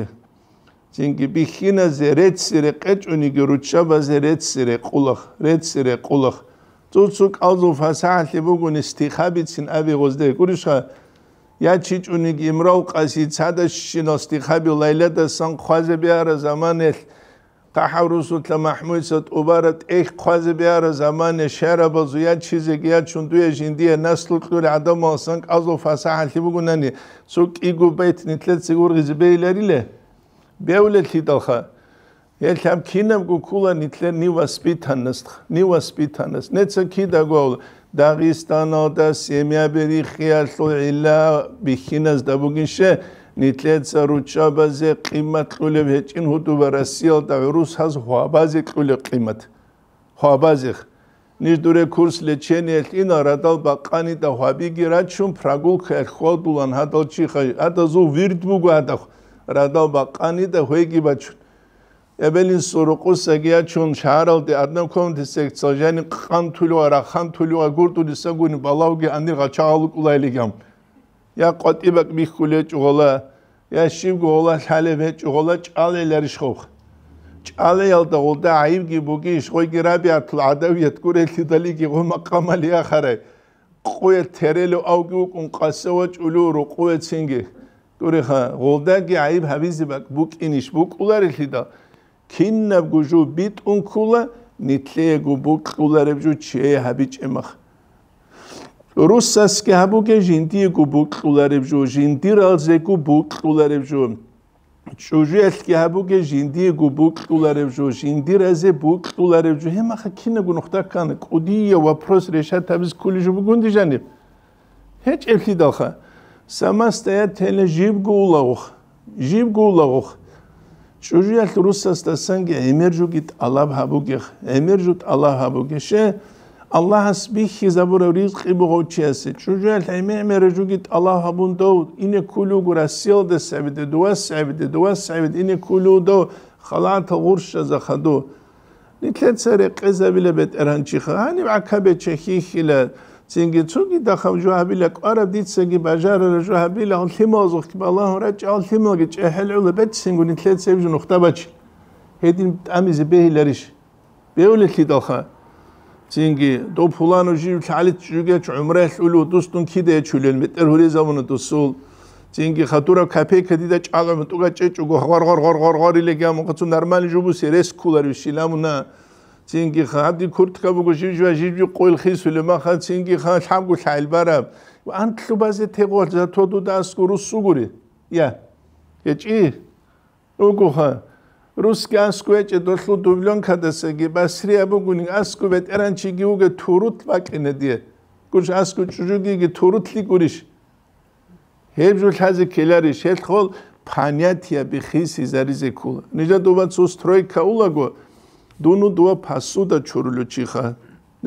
[SPEAKER 2] წინგი ბიხინაზე რეცირე ყეჭუნი გურჩაბაზე რეცირე ყულახ რეცირე ყულახ წუცუ ყავზუ ფასალი ბუგუნი სტიხაბიცინ აბიღოზდე გურიშა ячичуник имрау қаси цадашшино стихаби лайлада сан хвазе биара заманел تحرسو تل محمود ست اوبارت ايخ خواز بيار زمان شرب زويا چيزي گيا چون دوي جندي نسل قور عدم اسن قزو فسح لي بوگناني سو كي گو بيت نتل سيگور گيز بيلري له بيول لي دلخه يل هم كينم گو كولا نتل ني واسپيتان نست ني واسپيتان نست نتس كي دا گول داغستان او دا سيميا بيري خيال سو الا بخينز دا بوگين شه ნიტლეცა რუჩაბაზე ყიმათლულე ვეჭინ ჰუდუბარა სიალ და რუსას ხვაბაზე ყულე ყიმათ ხვაბაზე ნიშდურე კურსლე ჩენი ეთინ არადალ ბაყანი და ხვაბიგი რაჩუნ ფრაგულ ხელხოლდულან ჰადოჩი ხა ადაზუ ვირდბუგადა რადალ ბაყანი და ხვეგი ბაჩუნ ებელინ სურუყუს ეგია ჩუნ შარალდი ადნოქონდი სექცოჟენი ყანთული ვარა ხანთული ვარ გურტული საგუნი ბალავგი ანდი ღაჩაალუკულა ელიგამ ya qatibak mikhule çugala ya şivgola halebe çugala çaleler şok çale yalda olda ayıp ki bu ki şoy girabi atla adaviyet kureli dali ki o makamali akhare qoya terelo avgi ukun qasawa çuluru qoya singi kure ha golda ki ayıp habizi bak bu kiniş bu kulari lida kinnab gujub bit unkula nitle gubuk kulari bju çe habiç emakh რუსას გაბუგე ჟინდი გუბუკულარებჟო ჟინდირალზე გუბუკულარებჟო ჩუჟეს გაბუგე ჟინდი გუბუკულარებჟო ჟინდირაზე ბუკულარებჟო ჰემახა ქინე გუნუხტა კან ყუდია ვაფროს რეშატავის კულიჟო გუნდიჟანი ჰეჭ ერთი დახა სამასტეა თელე ჟიბგულაუხ ჟიბგულაუხ ჩუჟეს რუსას და სანგე ემერჟუგით ალაბ ჰაბუგე ემერჟუთ ალაბ ჰაბუგეშე Allah'as bi hizabura rizqi buğuçiyesi. Çocuğa elhime emere cugit Allah habun dağu. İne kulu gura sil de sevdi, dua sevdi, dua sevdi. İne kulu dağu. Khalata gurşa zahadu. Nitlet sere qeza bile bet eran çıxı. Hani akabe çekik ile zingi çugi dağım juha bile. Arab ditse ki bajar ara juha bile. Altima azıq ki Allah'a raç altima gic. Ehel ulu bet singu nitlet sevcu nukta bacil. Hedin amizi behiler iş. Beulikli dağı. singi do fulanu jil khalit juge umre hulu dustun kide chulel meter huri zamunu dusul singi khatura kafe kedi da chalam tu ga chechu go gor gor gor gor gor ile gam qatsu normal jubu seres kular shilamuna singi khadi kurtka bugu jil jwa jil ju qoil khis ule ma khat singi kha sham gu shail bara an klubaze tegol za todu das guru suguri ya ya chi ugu khat რუსკან სკუეჭე დოშლუ დუბლონ ქადასეგი ბასრი აბუგუნი ასკუ ვეტერანჩი გიუგე თურუთ ვაკინედი გურშ ასკუ ჭუჭუგი გი თურუთლი გურიშ ჰებჟუ ლაზი ქელარი შელხოლ ფანიათია ბი ხის იზარიზე ქულ ნიჟა დუბაც უს თროი ქაულაგო დუნუ დუა ფასუ და ჩურულუ ჩიხა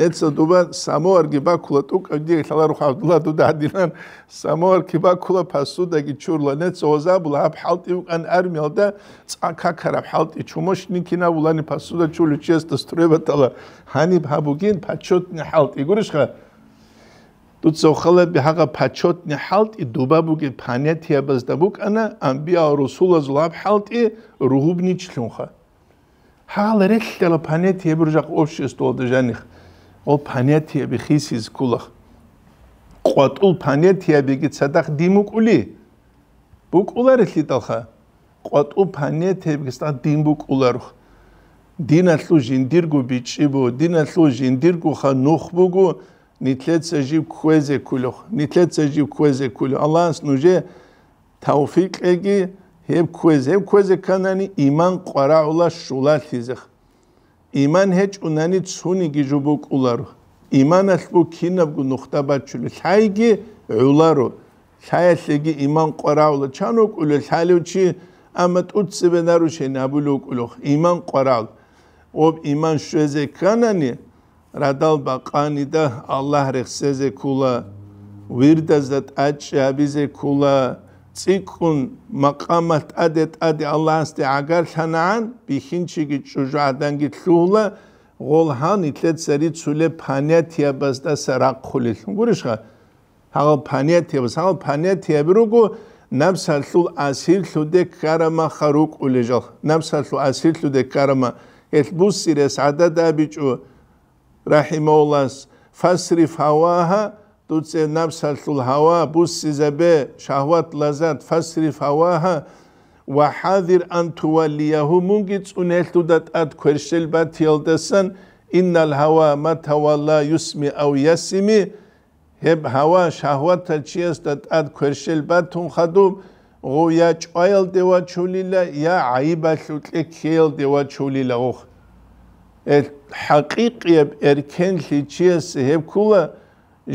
[SPEAKER 2] მეცოდობა სამოარგი ბაქულა თუ კიდე ეხლარ ხავდულა თუ დადინან სამოარგი ბაქულა ფასუ და გიჩურლა ნეცოზა ბლაბ ჰალტი უკან არმიალ და წაკაკარა ჰალტი ჩუმოშნი კინა ვულანი ფასუ და ჩული ჩეს და სტრება თალა ჰანი ბაბუგინ ფაჩოტნი ჰალტი გურიშხა თუ ცოხალე ბაღა ფაჩოტნი ჰალტი დუბაბუგი ფანეთიაბას და ბუკანა ამბია რუსულას ლაბ ჰალტი რუბნი ჩლუნხა ჰალერეთ ტელეფანეთი ებურჟა ყოფშეს თოლდეჟანი ხა ол фанетиები ხისის გულახ ყვატულ ფანეთიები კი სადა დიმუკული ბუკულარი ლიტოხა ყვატულ ფანეთიები სადა დიმუკულარ დინალუჟინ დირგუბი ჭიბო დინალუჟინ დირგუ ხა ნუხბუგუ ნიტლეცეჟი ქუეზე კულო ნიტლეცეჟი ქუეზე კულო ალანს ნუჟე თავფიკეგი ჰებ ქუეზე ქუეზე კანანი იმან ყვარაულა შულა ლიზეხ იმან ჰე ჭუნანი ცუნი გიჟუბუკულარ იმანასბუ ქინაბგუ ნუხტაბაჩული ლაიგი ულარო ლაიასეგი იმან ყრავლა ჩანუკული ლალიუჩი ამატ უცებენარუ შენაბულუკულო იმან ყრავლ ოპ იმან შეზე კანანი რადალ ბაყანი და ალლაჰ რეხსეზე ქულა ვირდაზად აჭი აბიზე ქულა ციკუნ მაყამათ ადეთ ადე ალლასტე აგარ თანაან ბიჰინჩიგი ჯუჟადან გიტლულა ღოლჰან იტლეცერი ცულე ფანიათიაბას და სარაკხული გურიშხა ჰალ ფანიათიაბას ჰალ ფანიათიაბი როგუ ნამსალულ ასირლუდე კარამა ხარუკული ჯო ნამსალულ ასირლუდე კარამა ეთბუსირეს ადადაბიჭუ რაჰიმოლას ფასრი ფავაჰა туце нафсалул хава бусизабе шахват лазат фасриф хава ва хазир ан туваллияху мунгицунэлтудат ат кершелба тилдасан иннал хава ма тавалла юсми ау ясми хэб хава шахват чиестат ат кершелба тунхаду ღო ჭაილ დევა ჩულილა ია აიბალუ ტე ქიელ დევა ჩულილა ოხ ეს ჰაკიკიებ ერკენ ლიჩიეს ჰებკულა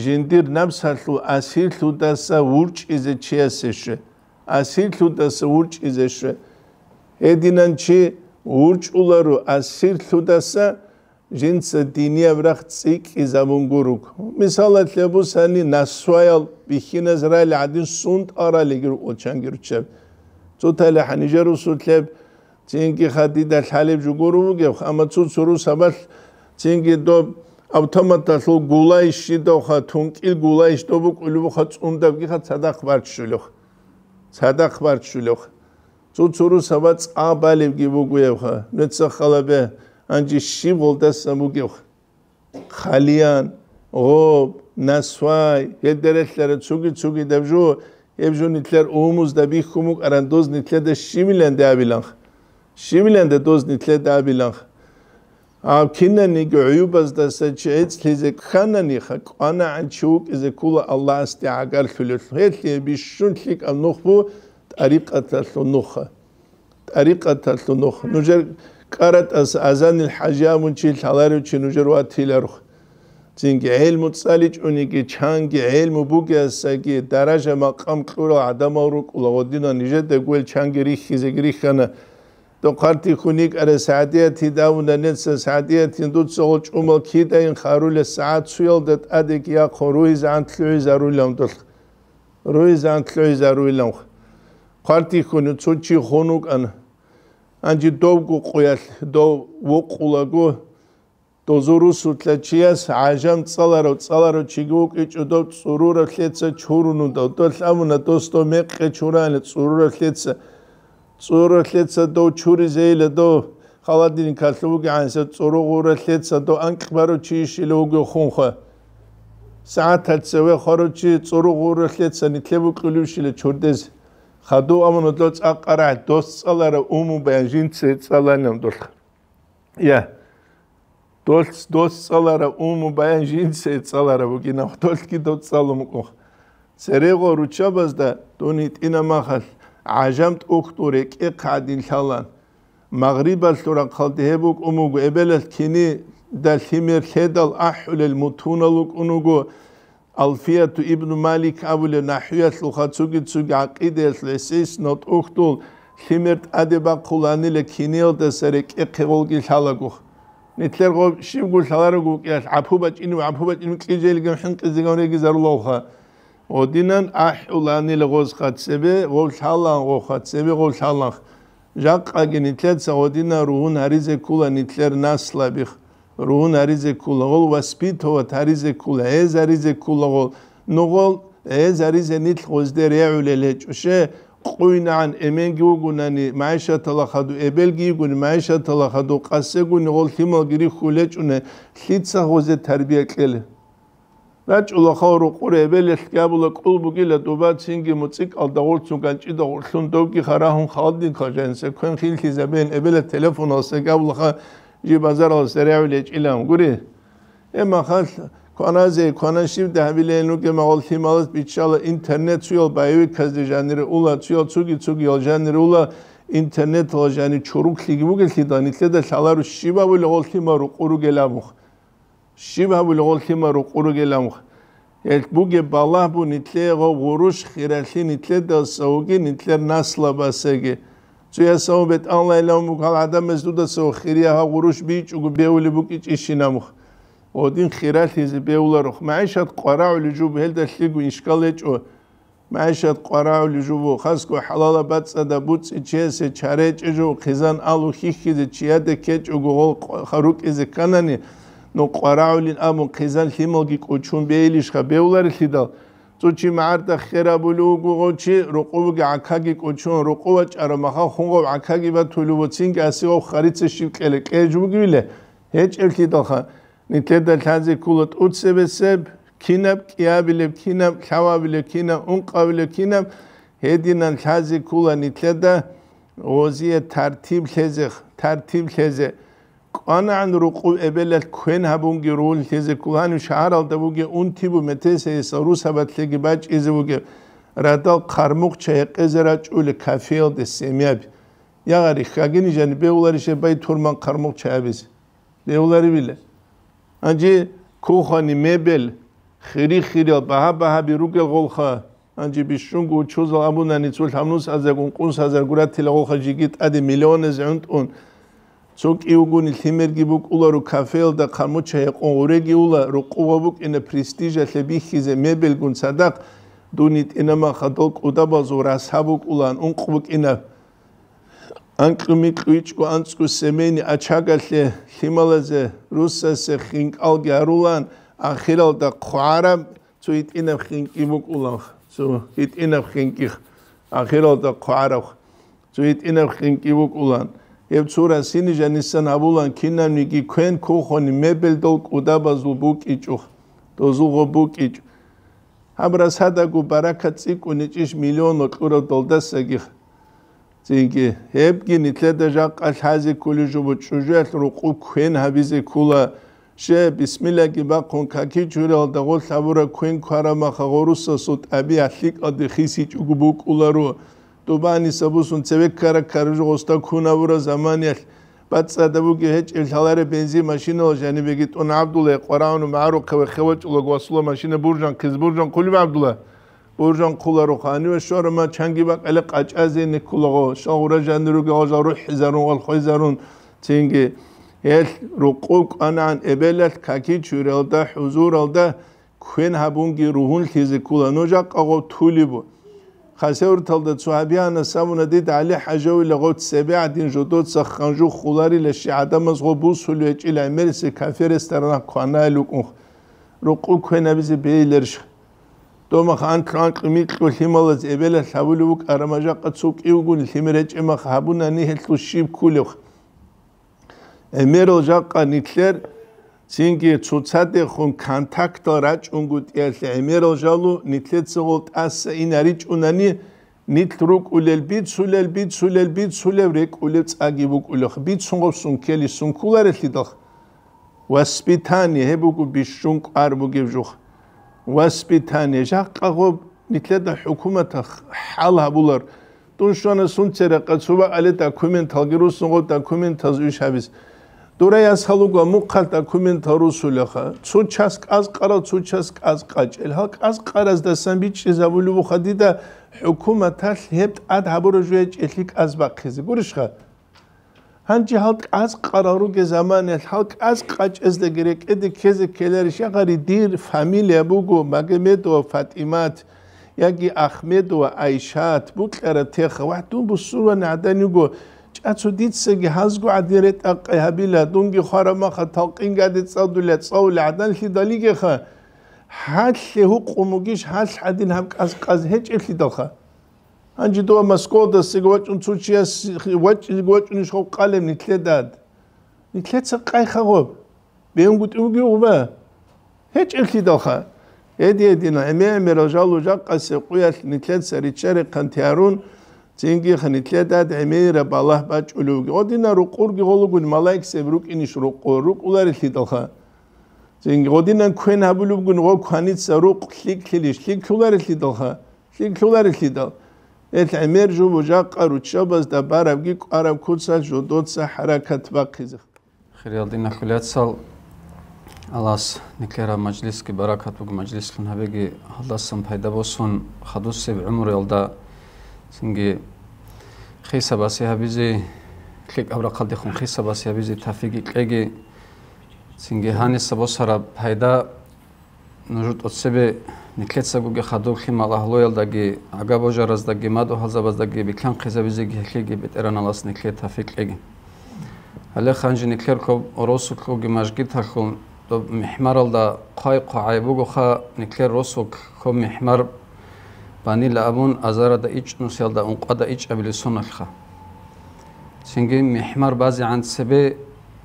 [SPEAKER 2] ჟინდირ ნამსალუ ასირლუ დასა ურჩიზე ჩიასეშე ასირლუ დასა ურჩიზეშე ედინანჩი ურჩულარუ ასირლუ დასა ჟინც დინია ვრახ წიკ იზამუნგურუკ მისალათ ლებუსანი ნასვაალ ბიხინ ისრაელ ადინ სუნტ არალიგურ ოჩანგირჩე ცოტალე ჰანიჯერუ სუთლებ ჩინკი ხადი და ხალებ ჯუგურუ გევ ხამაცუ ცურუ საბალ ჩინკი დო ავტომატა სულ გულაიში და ხათუნ კი გულაიში თუ ყული ხაც უნდა გიხაც და ხვარჩულო სადა ხვარჩულო ცუცურო სამა წაბალი გიგუგია ხა ნეცა ხალაბე ანჯი შიბოლდა სამუგი ხალიან ო ნასვაი ედერესლერე ცუგი ცუგი დაბჟო ებჟუნითლერ უმუს და ბიხუმუ ყარან დოზნითლე და შიმილენ დაბილან შიმილენ და დოზნითლე დაბილან ქინანი გუიუბას და შეეცლიზე ქანანი ხა ყანა ჩუკ ეს კულა ალას და აგარ ხულო ხელი ბიშუნთი კანუხბუ ტარიყათალო ნუხა ტარიყათალო ნუხ ნუჯერ ყარატას აზანილ ჰაჯამუნ ჩი ლალარუ ჩი ნუჯერ ვათილარუ ჩინგი ელმუ წალიჭ უნიგი ჩანგი ელმუ ბუგესაგი დარაჟა მაყამ ყურა ადამავრუ კულა ოდინა ნიჟე დეგულ ჩანგი რიხიზე გრიხანა ნოყარტი ხუნიკ არა საადიათი და უნდა ნენ საადიათი ნდუცო ჭუმალ ქიდა ინ ხარულე საათსვიალ და ადეკი ახო როიზ ანთლოიზ არულამდო როიზ ანთლოიზ არულამ ყარტი ხუნი წუჩი ხონუკ ან ანჯი დოგუ ყუალ დო ვოყულაგო დოზურუ სუთლაჩიას აჟამ წალარო წალარო ჩიგუ უკიჭუდო წურურა ხლეცა ჩურუნუ დო დო ლამუნა დოსტო მეყე ჩურანე წურურა ხლეცა წურხლეცა და ჩურიზეილა და ხალადინი ქალუგი ანსა წურუღურხლეცა და ანკბარო ჩიშილოგი ხუნხა საათაცევე ხოროჩი წურუღურხლეცა ნიტლებო ყლიუშილე ჩორდეს ხადო ამონო და წაყარა დოსწალარა უმუბენ ჟინცე წალანემ დოლხ ია დოლც დოსწალარა უმუბენ ჟინცე წალარა ბუგინა დოლკი დოსწალო მოკო წერეღო რუჩაბაზდა დონი ტინა მახალ აჟამთ უქტური კი ხად ინშალან მაგრიბას თურა ხალდიებუ კუმუგუ ებელეს ქინი და სიმერ ხედალ აჰულელ მუთუნალუ კუნუგუ ალფიათუ იბნუ მალიკ აბულე ნაჰიას ლუხა ცუგი ცუგი აყიდეს ლესის ნოტ უქტულ სიმერ ადება ხულანილე ქინიელ და სერე კი ხოლგი ხალაგუ ნიტლერ ღო შიმგულ ხალარუ კი აფუბა ჭინუ აფუბა ჭინუ ყიჯელი გემ ხინ ყიზი გორეგი ზარულოხა ოდინან აჰულანილ ღოსხაცები ღოლშალან ღოხაცები ღოლშალან ჟაყაგინი თეცა ოდინა რუნ არიზე კულა ნიტლერ ნასლაბი რუნ არიზე კულა ღოლ ვასპითოვა თარიზე კულა ეზ არიზე კულა ღოლ ნოღოლ ეზ არიზე ნიტლ ღოსდერ ეულელე ჭუშე ყუინან ემენგი უგუნანი მაიშა თალახადუ ებელგი უგუნი მაიშა თალახადუ ყასეგუნი ღოლ ჰიმოგირი ხულეჭუნე ლიცა ღოზე თარბია კელე ნაჭულო ხორო ყურებელეს კაბულა კულბუგილა დუბა ცინგი მუციკ ალდაულცუ განჭი და ორშუნ დოგი ხარაჰუნ ხალდინ ხაჟენსე ქენ ხილხი ზებენ ებელე ტელეფონოსე კაბულა ხა ჯი ბაზარო სერიავლე ჭილამ გური ემა ხალ ქონაზე ქონაში დაბილენუ გემა ოლჰიმალს ბიჩალა ინტერნეტ ცუილ ბაივი ქაზე ჟანრი ულა ცუილ ცუგი ცუგი ოლ ჟანრი ულა ინტერნეტ ოლ ჟანი ჩურუკლიგი მუგელი დანიცე და ლალარუ შიბაბული ოლჰიმარუ ყურუგელამუ ხა შიმავილ ოლთიმარო ყურგელამ ერთ ბუგე ბალაბუ ნიტლეღო ღურუშ ხირალი ნიტლე და საუგი ნიტლე ნასლაბასეგე ზიასაუბეთ ალაილამ უკალ ადამეს დუდა საუ ხირიაა ღურუშ ბიჭუგ ბეული ბუკი ჭიშინამ ოდინ ხირალი ზი ბეულარო მაიშად ყარაული ჯუბ ჰელდა ლიგუ ინშკალეჭო მაიშად ყარაული ჯუბო ხასკო ჰალალა ბაცა და ბუცი ჩესე ჩარეჭო ხიზან ალუ ხიხიზე ჩიადე ქეჭუგო ხარუკიზე კანანი ნო ყვარავლინ ამო ქეზან ჰიმოგი კუჩუნ ბეილიშხა ბეულარი ხიდა წუჩი მარდა ხერაბული უგუღოჩი როყოვგი აკაგი კუჩუნ როყოვა ჭარო მახა ხუნგო აკაგი ბა თულუბო წინკი ასიო ხარიცე შივკელე კეჯუგვილე ჰეჭელ ხიდა ხა ნიტედა თანზი კულოთ უცებესებ ქინაბ კიაბილებ ქინაბ ხავაბილებ ქინა უნყავილებ ქინა ჰედინან თაზი კულა ნიტედა ოზია თარტიბ ხეზე თარტიბ ხეზე ანან რუყუ ებელა ქენ ჰაბუნგი როლ თეზე კუანი შაარალ დაბუგე უნთიბუ მეთესე ესარუ საბათლეგი ბაჭ ეზუგე რადა ხარმუხ ჩეყეზერა ჭული კაფეალ დე სემიაბ იაღარი ხაგინი ჟანი ბეულარი შებაი თურმან ხარმუხ ჩაებს ბეულარი ვილე ანჯი ქუხანი მებელ ხირი ხირა ბაჰა ბაჰა ბირუგე ღოლხა ანჯი ბიშუნგუ ჩუზალ აბუნანი წულ ჰამნუს აზაგუნ ყუნს აზარ გურათილა ღოლხა ჯიგი ტადი მილიონეზე უნტუნ ზოკი უგუნი თიმერგიბუ კულარო კაფეელ და ხამოჩა ეყო ორეგიულა რო ყუვაბუ კინე პრესტიჟა ლები ხიზე მებელგუნ სადაკ დუნით ინამა ხადოლ კუდაბაზო რასაბუ კულან უნ ყუ კინა ანკრმი ყიჭკო ანცკუ სემენი აჩაგალე ლიმალაზე რუსასე ხინკალგი არულან ახირალ და ყვარა ცუ იტინა ხინკიბუ კულან ცუ იტინა ხინკი ახირალ და ყვარა ცუ იტინა ხინკიბუ კულან ევცურა სინიჟანის სანაბულან ქინანი კი ქენ ქოხონი მებელ დო კუდაბაზუ ბუკიჭუ დო ზუღო ბუკიჭუ აბრა სადაგუ ბარაკა ციკუნი ჭიშ მილიონო ყურო დოლდასაგი ძინკი ჰებგინი თლედა ჟაყა ჰაზი კულიჟუ ბუჭუჟელ რუყუ ქენ ჰაბიზე ქულა შე ბისმილაკი ბა ქონ ქაკი ჯურალ და ღო საბურა ქენ ქარამახა ღორუსასო ტაბი ახლი ყადი ხისი ჭუგუ ბუკულა რო ტუბანი საბუსუნ ცევე კარა კარჟო ოსტა ქუნავურა ზამანიალ ბაცადაბუ გეჭ ელხალარე ბენზი მაშინო ჟანი ბეგი ტონ აბდულა ყრაანუ მარო ხევე ხევაჭულა გვასულა მაშინა ბურჟან ქიზ ბურჟან ქული აბდულა ბურჟან ქულარო ხანი ვე შორა მა ჩანგი ბა ყელე ყაჭაზე ნი ქულაღო შაურა ჟანრო გაზარო ჰიზარო ვალ ხიზარო ცინგი ელ რუყუ ყანან ებელალ კაკი ჩურელდა ჰუზურალდა ქვენ ჰაბუნგი რუჰულ ხიზი ქულანო ჟაყაღო თული ბუ ხასეურ თალდა ცუაბიანა სამუნა დიდ ალი ჰაჯოვი ლღოთ სებიადინ ჟოდოთ სახანჟუ ხულარი ლეში ადამას ღობულ სულვე ჭილა მერისი კაფერესტარნა ქანაილუ კუნ როყუ ქენაბიზი ბეილერში დომა ხან ტრან ყმი ყო ჰიმალაც ებელა ლავულუ კარმაჟა ყცუ კიუგუნ ჰიმერეჭი მახაბუნა ნიჰლუ შიბ ქულუ ემერო ჟაყა ნიტლერ Цинги цуцаде хон контакто рачунгут ясе эмерожалу нитлецогот ас инаричунани нитрук улелби цулелби цулелби цулеврек улев цаги букулох бицунгосун кели сункуларели дох васпитани хебуку бишунк арбугевжух васпитани жаққаго нитледа хукумата хала булар туншона сунцера кацуба але документ алгирусунго документ азу шабис დურეას ხალუკა მუხალ დოკუმენტა რუსულა ხა ცუჩას ყაზყარა ცუჩას ყაზყაჭელ ხა ყაზყარას და სამბიჭი ზავული ვხადი და ჰუკუმათა ლებთ ად აბოროჟე ჭელი ყაზბაქიზი გურიშ ხა ჰანჯი ხალ ყაზყარა რუ გეზამანე ხალ ყაზყაჭეს და გერე კედი ქეზე ქელერი შაღარი დირ ფამილია ბუგო მაგემედო ფატიმათ იაგი აჰმედო აიშათ ბუკერა თეხ ვატუ ბუსურა ნადანიგო ჭაცო დიცეგი ჰაზგუ ადირე ტაყე ჰაბილა დუნგი ხარამა ხა თალყინ გადე წავდულა წავლა ადან ხიდალი გეხა ჰალე ჰუყუმუგიშ ჰალ ჰადინ ჰამ ყაზყაზ ჰეჭი დოხა ანჯი დო მასკოდა სიგვაჭუნ ცუჩია ვაჭი გვაჭუნი შო ყალემ ნიტლედად ნიტლეც ყაიხაღო ბენგუ ტუგი უბა ჰეჭი დოხა ედი ედინა ემე მე როჟალუ ჟაყასე ყუიას ნიტლეც რიჩერი ყანთიარუნ წინგი ხნიტლედად ემერა ბალახბა ჭულუგი ოდინარ უყურგი ღოლუგინ მალაიქსები რუკინიშ რუკულარი ხიტალხა წინგი ოდინან ქვენ აბულუგინ ღო ქანიცა რუკ ხლიკ ხლიშ ხლიკ ხულარი ხიტალხა ხლიკ ხულარი ხიტალ ეს ემერ ჯუ მუჯაყარუ ჩაბას და ბარავგი ყარავ ქუცა ჯუდოცა ჰარაკათ ვაყიზ
[SPEAKER 3] ხრიალდი ნახულიაცალ ალას ნიკერა მაჯლისკი ბარაკათუგი მაჯლისკი ნაბეგი ალასან ფაიდაბოსონ ხადუსები უმრელდა სინგე ხესაბას ეაბიზე ქეკაბრა ხალდე ხუნ ხესაბას ეაბიზე თაფიგი ყეგე სინგე ჰანე საბოსარა ფაიდა ნუჟუტო წები ნიკეცაგუგე ხადო ხიმალა ლოიალდაგი აგაბოჟარას და გემადო ჰაზაბას და გები ქან ხესაბიზე ქეკეგე პეტერანალას ნიკე თაფიგი ყეგე ალე ხანჯი ნიკერკო როსუკო გიმაჟგი თახუნ то мехмарал да кай кайбугуха никер росук ко мехмар باني لابون أزارة دا إيش نسيال دا أنقا دا إيش أبلي سنخا سنجي محمر بازي عند سبي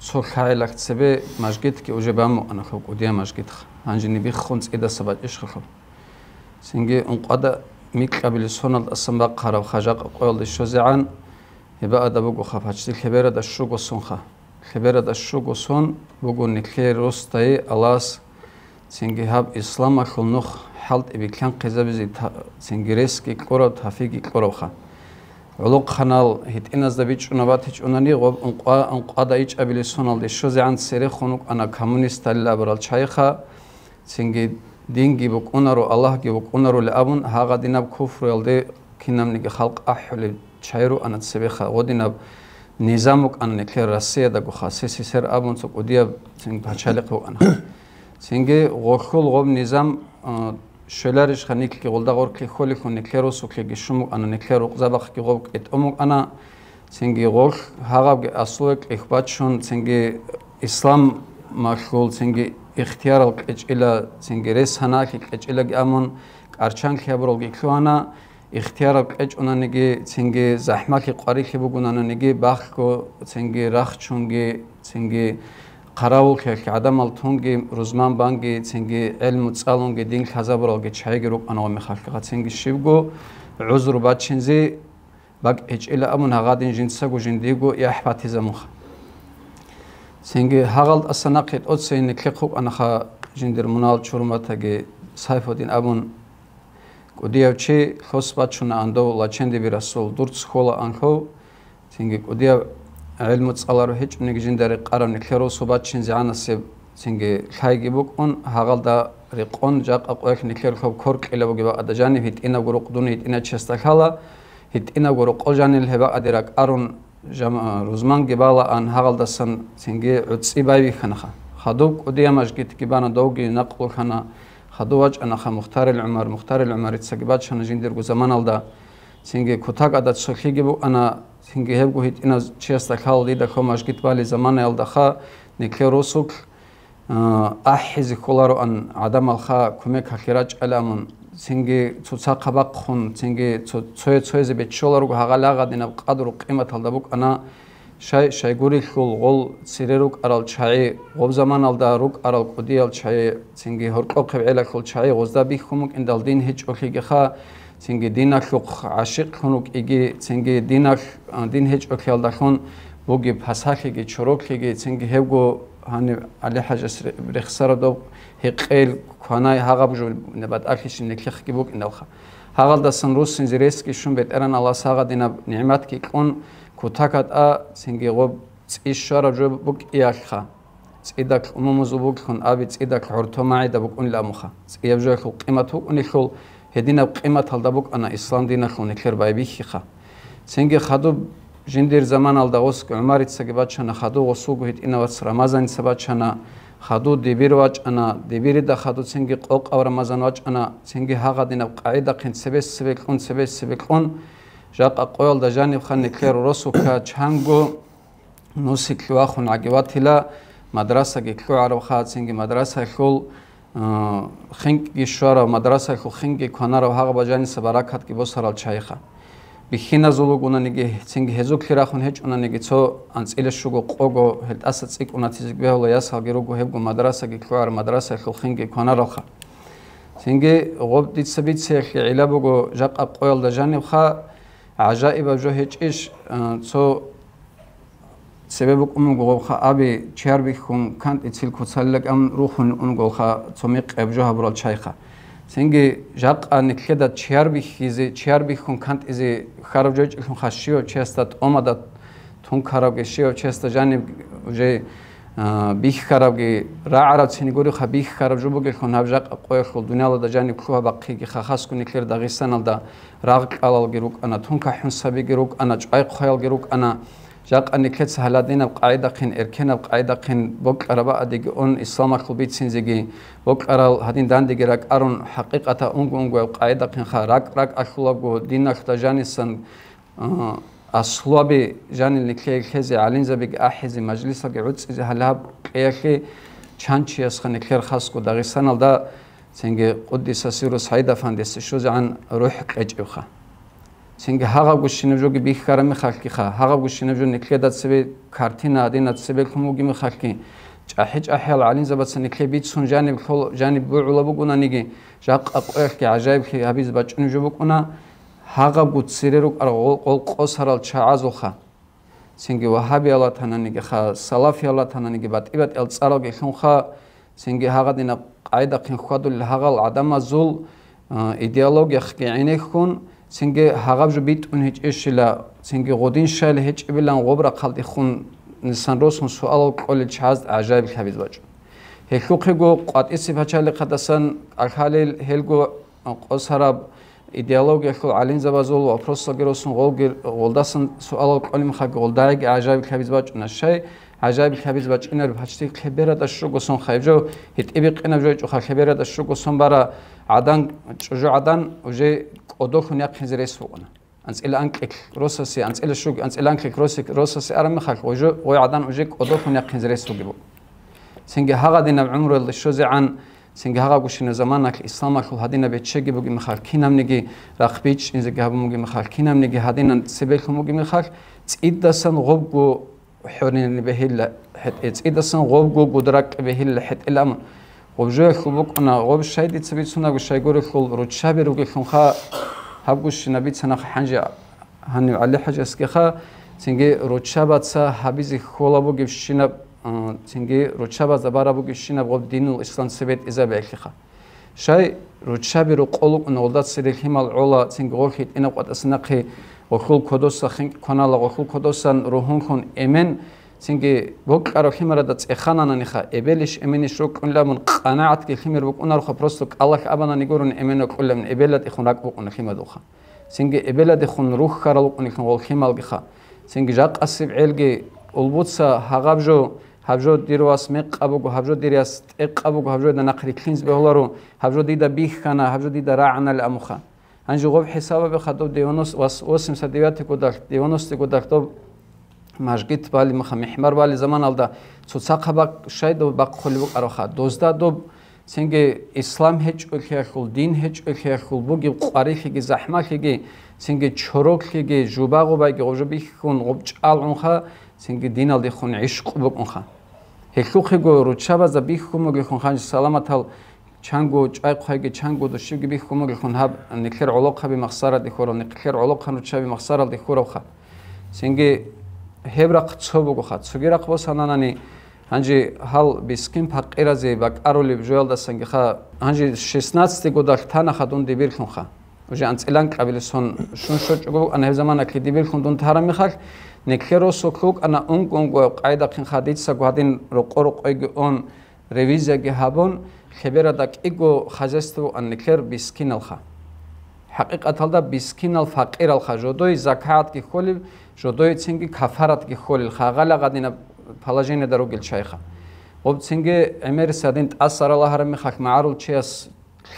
[SPEAKER 3] صلحة لك سبي مجد كي أجيب أمو أنا خلق وديا مجد خا هنجي نبي خونس إدا سبات إيش خلق سنجي أنقا دا ميك أبلي سنال أسمبا قارب خجاق قويل دي شوزي عن هبا أدا بوغو خفاتش دي خبيرة دا شوغو سنخا خبيرة دا شوغو سن بوغو نكلي روستاي ألاس سنجي هاب إسلام أخل نخ ხალტები ქან ხეზაბიზი სინგერესკი ყურო თაფიგი ყუროხა ულოქ ხანალ ჰიტენაზ და ბიჭუნავა თიჭუნანი ყო ან ყა და იჭაბილი სონალდე შოზე ან სერე ხონუ ანა კომუნისტალ ლაბრალ ჩაიხა სინგი დინგი ბუკუნარო ალაჰ კი ბუკუნარო ლაბუნ ჰაღა დინაბ ქუფრელდე ქინამნი კი ხალყ აჰული ჩაირო ანა ცები ხა ოდინაბ ნიზამო კანნე ქერ რასია და გო ხასეს ისერ აბუნ წუ ყუდია სინგ ბაჩალი ყო ანა სინგი ღოხულ ღო ნიზამ შელარიშ ხა ნიკი გოლდა გორკი ხოლი ხო ნიკლეროს უკლე გიშუმ ანა ნიკლერო ყზაბა ხი გო კეთ ომ ანა ცენგი გო ჰაღა ასოე კეხბაჩონ ცენგი ისლამ მახულ ცენგი ეხთიარალ კეჭილა ცენგი რეს ანა ხი კეჭილა გამონ კარჩან ხიაბრო გიქლო ანა ეხთიარალ კეჭონა ნიგი ცენგი ზაჰმა ხი ყარი ხი ბუგუნა ნიგი ბახ გო ცენგი რახ ჩონგი ცენგი караоке адамал тунги рузман банги цинги элму цалунги дин хазаброге чайгеру панаме халкага цинги шивго узур бачинзи бак эчэла амун агадин жинсаго жиндиго яхватизамо цинги хагал аснакет отсени кхуп анаха жиндир мунал чурматаге сайфодин амун кудиявчи хосбачуна андо лаченди бирасул дурц хола анхо цинги кудияв ელმოწალარო ჰეჭუნი გიჟინდარი ყარანი ხეროსობა ჩინზე ანასე ცინგე ხაიგიბო ყონ ჰაღალდა რე ყონ ჯაყა ყოეხ ნიქერხო ქორკელებო გება ადა ჯანი ჰიტინა გორო ყდუნი ჰიტინა ჩესტა ხალა ჰიტინა გორო ყოჟანი ლჰება ადერა ყარონ ჟამა რუზმან გებალა ან ჰაღალდა სან ცინგე უწიბაი ვიხნახა ხადო ყოდი ამაშ გიტ გიბანა დოგი ნაყო ხანა ხადო ვაჭანა ხა მუხთარ ალ უმარ მუხთარ ალ უმარ ეცაგი ბაჩანა ჯინდერ გო ზამანალდა singe kotaka da tsokhige ana singe hebgo hit ina chesta khaldi da khomash gitvali zamana alda kha nikherosuk ahiz kholaro an adam al kha kumek khakhira qalamun singe tsutsa qaba khun singe tsoy tsoy ze betsholaro kha gala gada na qadru qimat alda buk ana shay shay guri khul gol sireruk aral chai gob zaman alda ruk aral qudi al chai singe horqo khib ela khul chai gozda bi khumuk indal din hech okhige kha ცინგი დინახუხ აშიყნუკ იგი ცინგი დინახ დინ ჰეჭ ოქელდახონ ბოგი ფასახიგი ჩოროქიგი ცინგი ჰევგო ანი ალი ჰაჯას რეხსარადო ჰეყელ ქვანაი ჰაღაბჟო ნებად არქიში ნეკლიხკი ბოგი ნავხა ჰაღალდასან რუსინ ზირესკი შუნ ვეტერან ალასაღა დინა ნიმათკი ყონ ქუთაკატა ცინგი ღო წის შარაჯო ბოგი იახხა წედაკ მომოზუბოქ ხონ აბი წედაკ ჰორთომაი და ბოგი ლამოხა წიებჟო ხო ყიმათ ხო ნიხოლ ედინა ყემა თალდაბო ყანა ისლანდინა ხონე ხერბაები ხიხა ცენგე ხადო ჟენდერ ზამანალდა ოს კომარიცაგე ბაჩანა ხადო ოსუგო ედინავაც რამაზანი საბაჩანა ხადო დებირ ვაჭანა დებირი და ხადო ცენგე ყოყავ რამაზან ვაჭანა ცენგე ჰაღადინა ყაი და ხენ ცებეს ცებე ყონ ცებეს ცებე ყონ ჟაყა ყოელ და ჟანი ხანი ქერ როსუკა ჩანგო ნოსი ქვა ხონ აგევათილა მადრასა გიქო არო ხა ცენგე მადრასა ხოლ ხენკი შვარა მადრასა ხო ხენკი ქანარა ჰაღაბაჯანისა ბარაკატკი ბოსარალ ჩაიხა ბიხინაზოლოგუნანიგე ცინგი ჰეზოქლირახონ ჰეჭონანიგე ცო ან წილეშუგო ყოგო ჰელტასა წიკუნათიზი გვეოლა ასალგე როგო ჰებგო მადრასა კი ქვარ მადრასა ხო ხენკი ქანარა ხა ცინგი ღობდიცები ცეხი ელაბოგო ჟაყა ყოელ და ჟანი ხა აჟაიბა ჟო ჰეჭიშ ცო sebebu qumu goxa abi charbi khun kant itsil khotsalila kam ruhun un goxa tsomi qebjo habral chaykha senge jaq ani kheda charbi khize charbi khun kant izi kharavjo khun khashio chestat omada tun kharavge shio chesta jani je bih kharavge ra ara tsini gori kha bih kharavjo boge khun habja qoy khul dunyala da jani khuva baqi ki khakhas kun ikler da ghisanal da raq alal gi ruk ana tun kha hun sabi gi ruk ana chay khoyal gi ruk ana ჯაყანი ქეც ჰალადინა ყაიდა ხინ ერქენა ყაიდა ხინ ბოკრავა ადიგი ონ ისლამა ხუბი ცინზიგი ბოკრალ ჰადინ დანდიგი რაკ არონ ჰაკიკათა უნგ უნგ ყაიდა ხინ ხა რაკ რაკ აშულაგო დინახთა ჟანისან ასლუაბი ჟანი ნიქლე ხეზი ალინზაბი აჰიზი მაჯლისა გუც ჰალაბ ყიახი ჩანჩი ასხნი ქერხასკო დაღისანალ და ცენგე ყუდისასირო საიდაფანდესი შუზან რუჰ ყეჭივხა ჩენგე ჰაღაგუ შინებჟოგი ბიხარამი ხალკი ხა ჰაღაგუ შინებჟო ნიქლედაცები ქართინა ადინაცები ქმოგი მხალკი ჭაჰი ჭაჰალ ალინ ზაბაც ნიქლები ცუნჯანი ხოლ ჯანი ბულაბუ გუნანიგი ჟაყა ყერკი აჟაიბ ხი აბიზ ბაჭნიჟობუ ყუნა ჰაღაგუ ცირერო ყარო ყოლ ყოსარალ ჩააზო ხა ჩენგე ვაჰაბი ალა თანანიგი ხა სალაფი ალა თანანიგი ბატიბატ ელ წარალ გეხუნ ხა ჩენგე ჰაღადინა ყაიდა ხინ ხვადულ ჰაღალ ადამაზულ идеология ხი ინეხუნ სინგე ჰაღაბჟუ ბიტუნ ჰეჭ ეშილა სინგე ღოდინ შალ ჰეჭ ბილან ღობრა ხალტი ხუნ ნისან როსუნ სუალო ყოლე ჩაზ აჟაიბ ხაბიზ ბაჭუ ჰეხუ ხეგო ყატი სიფაჩალი ხადასან აკალილ ჰელგო ყოსარა იდეოლოგი ხო ალინ ზაბაზულ ვაფროსო გეროსუნ ღოლგი ღოლდასან სუალო ყოლიმ ხაგი ღოლდაი აჟაიბ ხაბიზ ბაჭუ ნაშაი აჟაიბი ხაბიზ ბაჭინარ ბაჭტი ხებერა და შროგო სონხაებჯო ჰიტები ყინაბჯო ჭო ხაბერა და შროგო სონბარა ადან ჭო ადან უჟე ოდოხნია ფენზერეს ვონა ანცელ ანკეკ როსასე ანცელ შუგ ანცელ ანკეკ როსე როსასე არამ ხახ ოჟო ოი ადან უჟე ოდოხნია ფენზერეს ვგებო სენგე ჰაგადინა უმრო შოზე ან სენგე ჰაგა გუშინა ზამანაკ ისლამა ხო ჰადინა ბეჩეგი ბუგი მხალ ქინამნიგი რახბიჩ ინზე გაბუმუგი მხალ ქინამნიგი ჰადინან სებე ხმუგი მხალ წიდდასან ღობგო ჰურინ ბეჰილ ჰეთ ეციდასან ღობ გუგუდრაკ ბეჰილ ჰეთ ელამ ღობჟე ხუბუკნა ღობ შაიდი ცვიცუნა გუშაიგორი ხულ რუჩაბი რუგი ხუნხა ჰაგუშინა ბიცნა ხანჯა ჰანი ალი ჰაჯას ქეხა ცინგე რუჩაბაცა ჰაბიზი ხოლაბო გიშინა ცინგე რუჩაბაცა ბარაბო გიშინა ღობ დინულ ისლან სვეთ ეზაბე ხეხა შაი რუჩაბი რუ ყოლუკნა ოლდაცი რიჰიმალ ულა ცინგე ღოხი ენა ყატასნა ხე ოხულ ქოდოს ხანალა ოხულ ქოდოსან როჰონ ხონ ემენ სინგი ვოკარო ხიმარა და წეხანანანი ხა ებელიშ ემენიშ რო კონლამონ ყანაათ კი ხიმერ ვოკუნარ ხა პროსტო კალახ აბანანი გორონ ემენო კონლამონ ებელად ხონ რაკ ვოკუნ ხიმად ხა სინგი ებელად ხონ რუხ ხარალ ვოკუნ ხონ ვოლ ხიმალ ხა სინგი ჟაყასიბ ელგი ულბუცა ჰაღაბჟო ჰაბჟო დიროას მეყაბო ჰაბჟო დირიას ტეყაბო ჰაბჟო და ნახრი ქინს ბეჰლარო ჰაბჟო დიდა ბიხ ხანა ჰაბჟო დიდა რაანალ ამხა ანუ ღობ ჰესაბები ხატო დევანოს 89 კუდახ დევანოს კუდახტო მაჟგით ბალი მხა მიჰმარ ბალი ზამან ალდა ცოცა ხაბა შაიდო ბაქ ხოლიბ ყარო ხა 20 დო სენგე ისლამ ჰეჭ ხეხულ დინ ჰეჭ ხეხულ ბუგი ყარი ხიგი ზაჰმა ხიგი სენგე ჩოროკ ხიგი ჟუბაღო ბაიგი ღოჟები ხუნ ღობჭალ ხა სენგე დინ ალდი ხუნ იშყ ბუკუნ ხა ჰეხუ ხიგო რუჩაბა ზა ბიხუ მოგი ხუნ ხანჯ სალამათალ чанго чайхайге чанго до шиги би хомоги хон хаб нихер улоқа би махсарати хоро нихер улоқа ну чави махсаралди хоро ха синге хебра қцобу го ха цугира қбо сананани анжи хал би скин фақиразе ва қароли жуал да санге ха анжи 16 го дах тана ха дун дибир хон ха уже ан целан қабили сон шун шо чугу ан хе замана ки дибир хон дун тара ми хал нихеро сокук ана ун гон го қайда хин ха дитса го адин ро қоро қойги он რევიზია კი ჰაბონ ხებერა და კიგო ხაზესტო ანიქერ ბისკინალ ხა ჰაკიკათალ და ბისკინალ ფაყირალ ხა ჟოდოი ზაკაათ კი ხოლი ჟოდოი ცინგი ქაფარათ კი ხოლი ხა აღალაღადინა ფალაჟენე და როგელ ჩაი ხა ოპ ცინგე ემერ სადენ ტას არალა ჰარმი ხა მაარულ ჩეას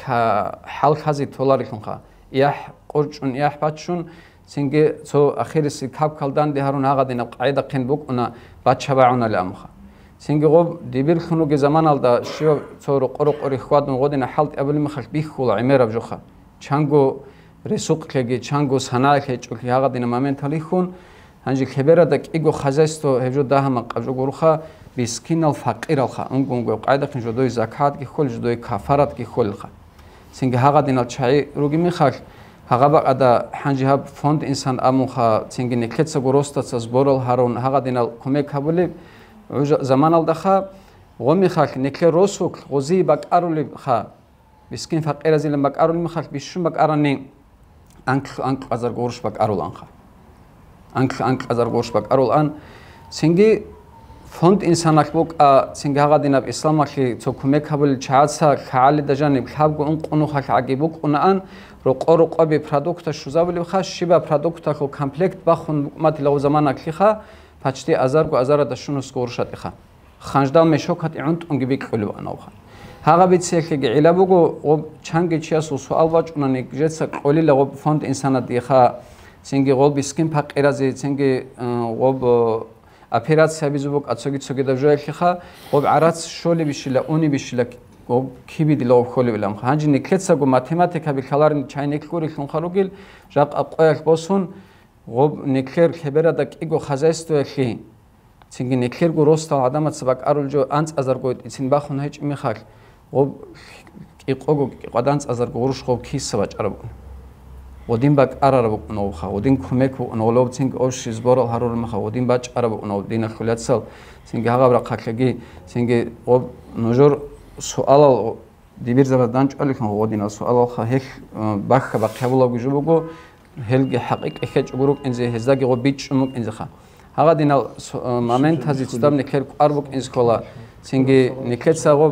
[SPEAKER 3] ხალ ხაზი თოლარი ხუნ ხა იაჰ ყურჩუნ იაჰ ბაჩუნ ცინგე ცო ახირისი ქაფქალდან დიჰარუნ აღადინა ყაი და ყინბუკ უნა ბაჩავა უნა ლამხა სინგიღო დიბილ ხნუგე ზამანალდა შიო ცორო ყორო ყორი ხვადნ ღოდინა ჰალტი აბული მახალ ბიხულა იმერავ ჯოხა ჩანგო რესუკ ხეგე ჩანგო სანაა ხე ჭუკი აღადინა მომენტალი ხუნ ანჯი ხებერა და კიგო ხაზესტო ჰეჯო დაჰამა ყაჯო გურხა ბისკინალ ფაყირალ ხა უნგუნგვე ყაიდა ხინ ჯოდოი ზაკატ კი ხოლ ჯოდოი ქაფარატ კი ხოლ ხა სინგი აღადინა ჩაი როგი მიხალ აღაბა ყადა ჰანჯი ჰაბ ფონდ ინსან ამუხა სინგი ნეკლეცა გუროსტაცას ბორალ ჰარონ აღადინა კომეკაბული ზამანალდა ხა ღომი ხალხ ნიქე როსუკ ღოზი ბაკარული ხა ვისკინ ფაყერაზილა ბაკარული ხალხ ვისშუ ბაკარანი ანკ ანკ ყაზარ გორშ ბაკაროლან ხა ანკ ანკ ყაზარ გორშ ბაკაროლან სინგი ფონდ ინსანახბოკ სინგი ღადინა ისლამახი ცოქუმე ქაბული ჩაცა ხალი დაჟანი ხალგო ან ყუნუ ხალხ აგებო ყუნაან რო ყორო ყვები პროდუქტა შუზავლი ხა შიბა პროდუქტა ხო კომპლექტ ბახუნ მათი ლაუ ზამანა ხი ხა ფაჩტი აზარგო აზარა და შუნოს გორშატი ხა ხანჯდალ მე შოქატი უნტონგი ბიკულვანო ხა ჰაგაბიც ეხი გილაბუგო ო ჩანგი ჩიასო სო ალვაჭუნანი ჯეცა ყოლი ლაგო ფონდ ინსანატი ხა სენგი ყოლბი სკიმ ფაყერაზე სენგი ყობ ოპერაცია ბიზუბო კაცოგი ცოგი და ჟოი ხა ყობ არაც შოლი ბიშილა ონი ბიშილა ო ქიბიდი ლო ხოლი ვილამ ხანჯინი კეცაგო მათემატიკა ბი ხალარნი ჩაინეკ ქური ხონხარო გილ ჟაყ ყოელ ბოსუნ ღო ნიქერ ხებერა და კიგო ხაზესტო ეხი ცინგი ნიქერ გო როსტა ადამაც ბაკარულჯო ან წაზარგო იცინ ბახუნა ეჭმი ხალ ღო იყო გო ყვადან წაზარგო ურუშ ხო ქის ვაჭარო ოდინ ბაკ არარო ნო ხა ოდინ ქმე ქო ნოლობ ცინგ ო შიზბორო ჰარურ მახა ოდინ ბაჭ არაბო ნო დინა ხულაცალ ცინგი აღავრა ხახეგი ცინგი ო ნოჟორ სუალა დიბირ ზაბა დანჭალი ხო ოდინა სუალა ხა ჰეხ ბახ ხა ბაქ ხაბულა გიჟუბო გო ჰელგე ჰაყი ქეჭგურუკ ინზე ჰეზაგიღო ბიჭმუკ ინზეხა ჰაღადინა მომენტაზი ცდამ ნიქერ ყარბუკ ინსკოლა ცინგი ნიქეცაღო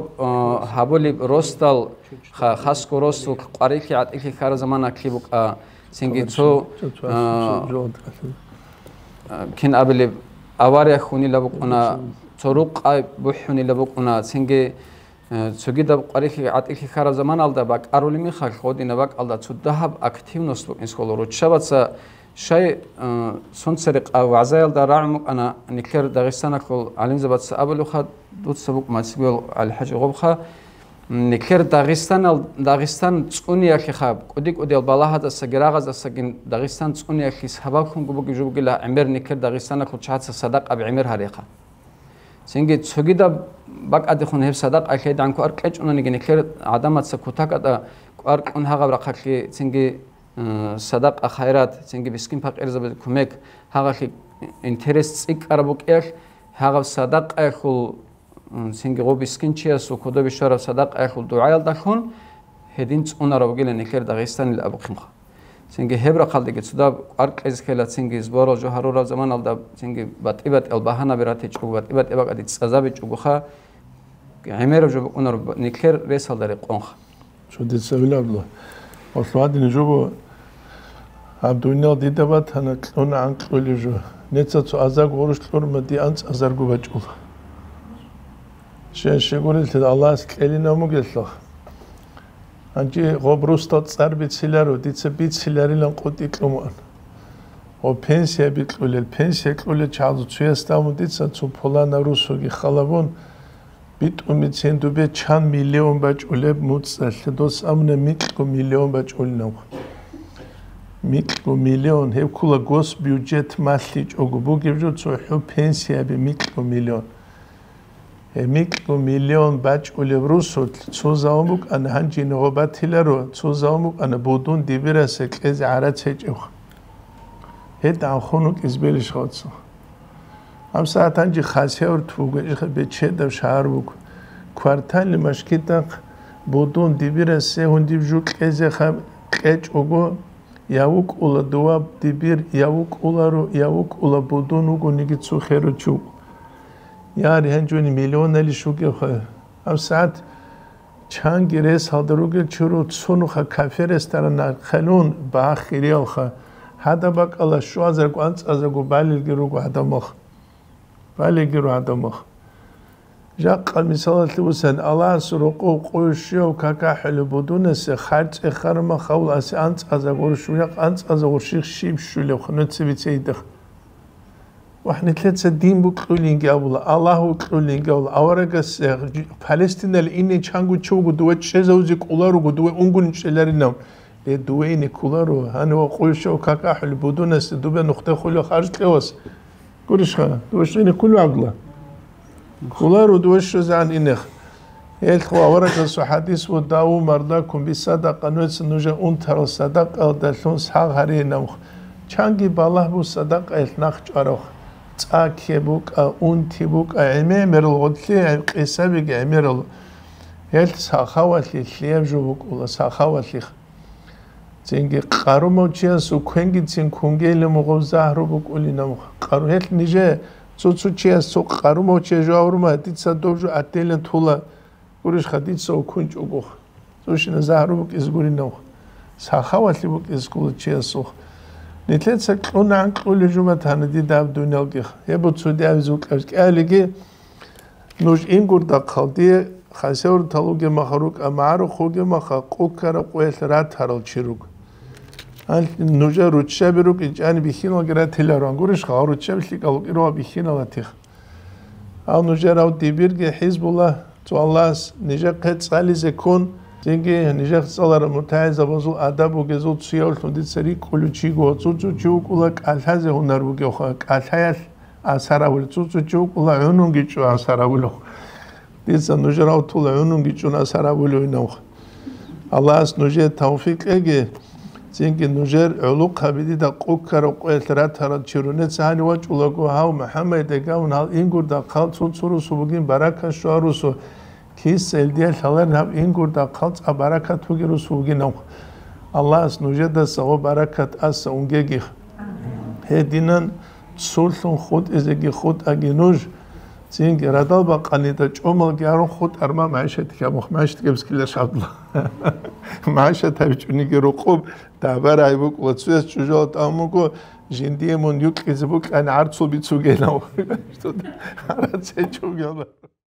[SPEAKER 3] ჰაბოლი როსტალ ხა ხასკო როსტო ყარიხი ატიქი ხარ ზამანა ქიბუკ ცინგი ცო კენ აბელი ავარია ხუნი ლაბუკუნა ცორუ ყაი ბუჰუნი ლაბუკუნა ცინგი ცოგი და ყარიხი ატიხი ხარაზა მანალდა ბა კაროლი მიხარ ხოდინა ბა კალდა ცუ დაჰაბ აქტივნოს ბა ის ხოლო როჩავაც შაი სონცერი ყავაზაელ და რამ ანა ნიქერ დაღესტანა ხოლ ალიმზაბაც აბლუ ხა დუცა ბუკ მაცგელ ალჰაჯი ღობ ხა ნიქერ დაღესტან დაღესტან წუნი ახი ხა კოდი კოდი ბალაჰაზა საგრაღაზა საგინ დაღესტან წუნი ახი საბა ხუნგუბი ჟუბგილა ამერ ნიქერ დაღესტანა ხო ჩაცა სადაყაბი ამერ ხარი ხა სინგი ცოგიდა ბაკადი ხონ ჰებსა და ყაქე დანქო არ ყეჭუნანი გენი ხერ ადამიანსა ქუთაკატა არ ყონ ჰაღავრა ხაქი სინგი სადაყა ხაერად სინგი ვისკინ ფაყერზა ქუმეკ ჰაღახი ინტერეს წიკარბოკი ჰაღავ სადაყა ხულ სინგი ღო ვისკინ ჩიას უქოდები შორა სადაყა ხულ დუაილ დახონ ჰედინ წუნარო გელენი ხერ დაღესტანი ლაბო ხიმხა სინგი ჰებრა ხალდიგე ცუდა არყეს ხელა სინგი ზბორო ჯოჰარურა ზამანალდა სინგი ბატიბატელ ბაჰანა ვერათი ჭუგა ბატიბატებაკადი წაზაბი ჭუგა ჰემერო ჯობ ყონარ ნიქერ რესალდარი ყონხა
[SPEAKER 2] ჩუდი ცევლაბლა ოშვადინი ჯობო აბდუნელ დიდაბა თანა ქონა ანკული ჯო ნეცაცო აზაგ ვორუშ ქორმედი ანც აზარგუბა ჭულა შენ შეგურილთ ალას კელინა მოგესხა ანჯი ღობრუსტო წარბიცილა რო დიცე ბიცილარილო ყუტი კუმონ ო პენსია ბიკულელ პენსია კულე ჩალუ ცუესტამუ დიცა ცუ ფოლანა რუსოგი ხალაბონ ბიტუმი ცენდუბე ჩან მილიონ ბაჭულებ მუცალე დოს ამნე მიტყო მილიონ ბაჭულნო მიტყო მილიონ ჰევკულა გოს ბიუჯეტ მასტი ჭოგუ ბუგი ბჯო ცუ ჰო პენსია ბი მიტყო მილიონ მიკო მილიონ ბაჭული რუსო ცოზაუმუკ ან ჰანჯი ნობათილა რო ცოზაუმუკ ან ბუდუნ დიბირასე ყეზი არაცეჭო ეთ ახონუკ ისბილი შხოცო ამ საათანჯი ხასეურ თუ გეჭხე ბეჩე და შარუკ ქვარტალი მაშკიტა ბუდუნ დიბირასე ჰუნდიბჟუ ყეზე ხა ყეჭოგო იავუკ ულა დუა დიბირ იავუკ ულა რო იავუკ ულა ბუდუნ უგონიგი ცუხერო ჩუკ yani hencun milyon eli şu ki am saat çan gires hadrugel çuru sunu kha kafir estaran khalun ba akhiri al kha hada ba qala şu azar qan azar go balil giru go hada mo balil giru hada mo ja qal misalat bu sen allah suru qu quyushyo kaka halu budunes khat e khar ma khawl as an azar go şu ya an azar go şik şib şule khnut sibitsi idi ვახნეთლეც დიმბუ ყულინგი აბულა ალაჰუ ყულინგი აბულა ავარაგას ფალესტინელი ინე ჩანგუ ჩუგუ დუე შეზაუზი ყულარუ გუდუე უნგუნი ჩელერინა დე დუე ინე ყულარუ ანუ ყულშო კაკაჰლ ბუდუნეს დუბე ნუხტე ხულო ხარჭევას გურიშხა დუე შენი ყულო აბლა ყულარუ დუე შეზან ინე ეს ხო ავარაგას ჰადის ვ დაუ მარდა კუმბი სადაკა ნუც ნუჟე უნთარო სადაკა და სონ საღარი ნამ ჩანგი ბალაჰუ სადაკა ეს ნახჭაროხ წაქებუკ უნთიბუკ ემე მერლოთი ყესები გემერლ ელ სახავალი ლიებჟუბუკ ულა სახავალი ცინგი ყარომოჩიას უქენგი ცინ კუნგელი მოღავ ზაჰრუბუკ ული ნო ყარო ელ ნიჟე წუწუჩიას სო ყარომოჩე ჟავრმა ტიცა დოჟ ატელე თულა ურიშ ხადი ცო კუნჭუგუ ზუშინა ზაჰრუბუკ ის გური ნო სახავალი ბუკ ის გული ჩიასო ნიტლეცა კონან ყული ჟუმათანი დიდავდუნელგი ებო ცუდი ავი ზუკავს კალიგი ნუშ ინგურდა ხალდი ხასეურ თალუგე მახარუკ ამარო ხოგე მახა ყუკარა ყველ რათარო ჩირუკ ან ნუჟა რუჩე ბირუკი ჯანი ბიხინო გრათელა რანგურიშ ხარუჩე ბიხინო კირო ბიხინო ლათი ან ნუჟა რაუ დიბირგე ჰიზბულა ძალას ნიჟა ქეცალიზე კონ ჯინგი ნიჟახცალარ მუთაიზაბოზუ ადაბუგეზუ ციოლთუდიცერი კულუჩიგო წუწუჩუკულა კალთაზე უნარბუგე ხო კალთაა ასარავული წუწუჩუკულა ონუნგიჩუ ასარავული ისა ნუჟრავ თულა ონუნგიჩუ ასარავული ვინო ალას ნუჟე თავფიკ ეგე ჯინგი ნუჟერ ულუ ყაბიდი და ყუქარო ყელ რათარა ჩირუნე ცანი ვაჭულა გო ჰავ მუჰამედე გავნალ ინგურდა ხალ წუწურუსუ ბგინ ბარაკა შვარუსუ ქის სელდია ხალერ ნა ინგურდა ხალც აბარაკა თუ გირო სულგინო ალას ნუჟედა საო ბარაკათ ას უნგეგი ჰედინან სულთუნ ხუთ ეზეგი ხუთ აგინუჟ წინ გერადალბა ყანი და ჭომალგი არო ხუთ არმა მაშეთი გამო მაშეთებს კიდე შაბლა მაშეთები ჭუნიგი როყობ და აბარაი ბუკლაცუეს ჭუჟო ამუკო ჟინდიემონ იუკიზბუკ ან არცუბიცუგენო არაცე
[SPEAKER 1] ჭუგელა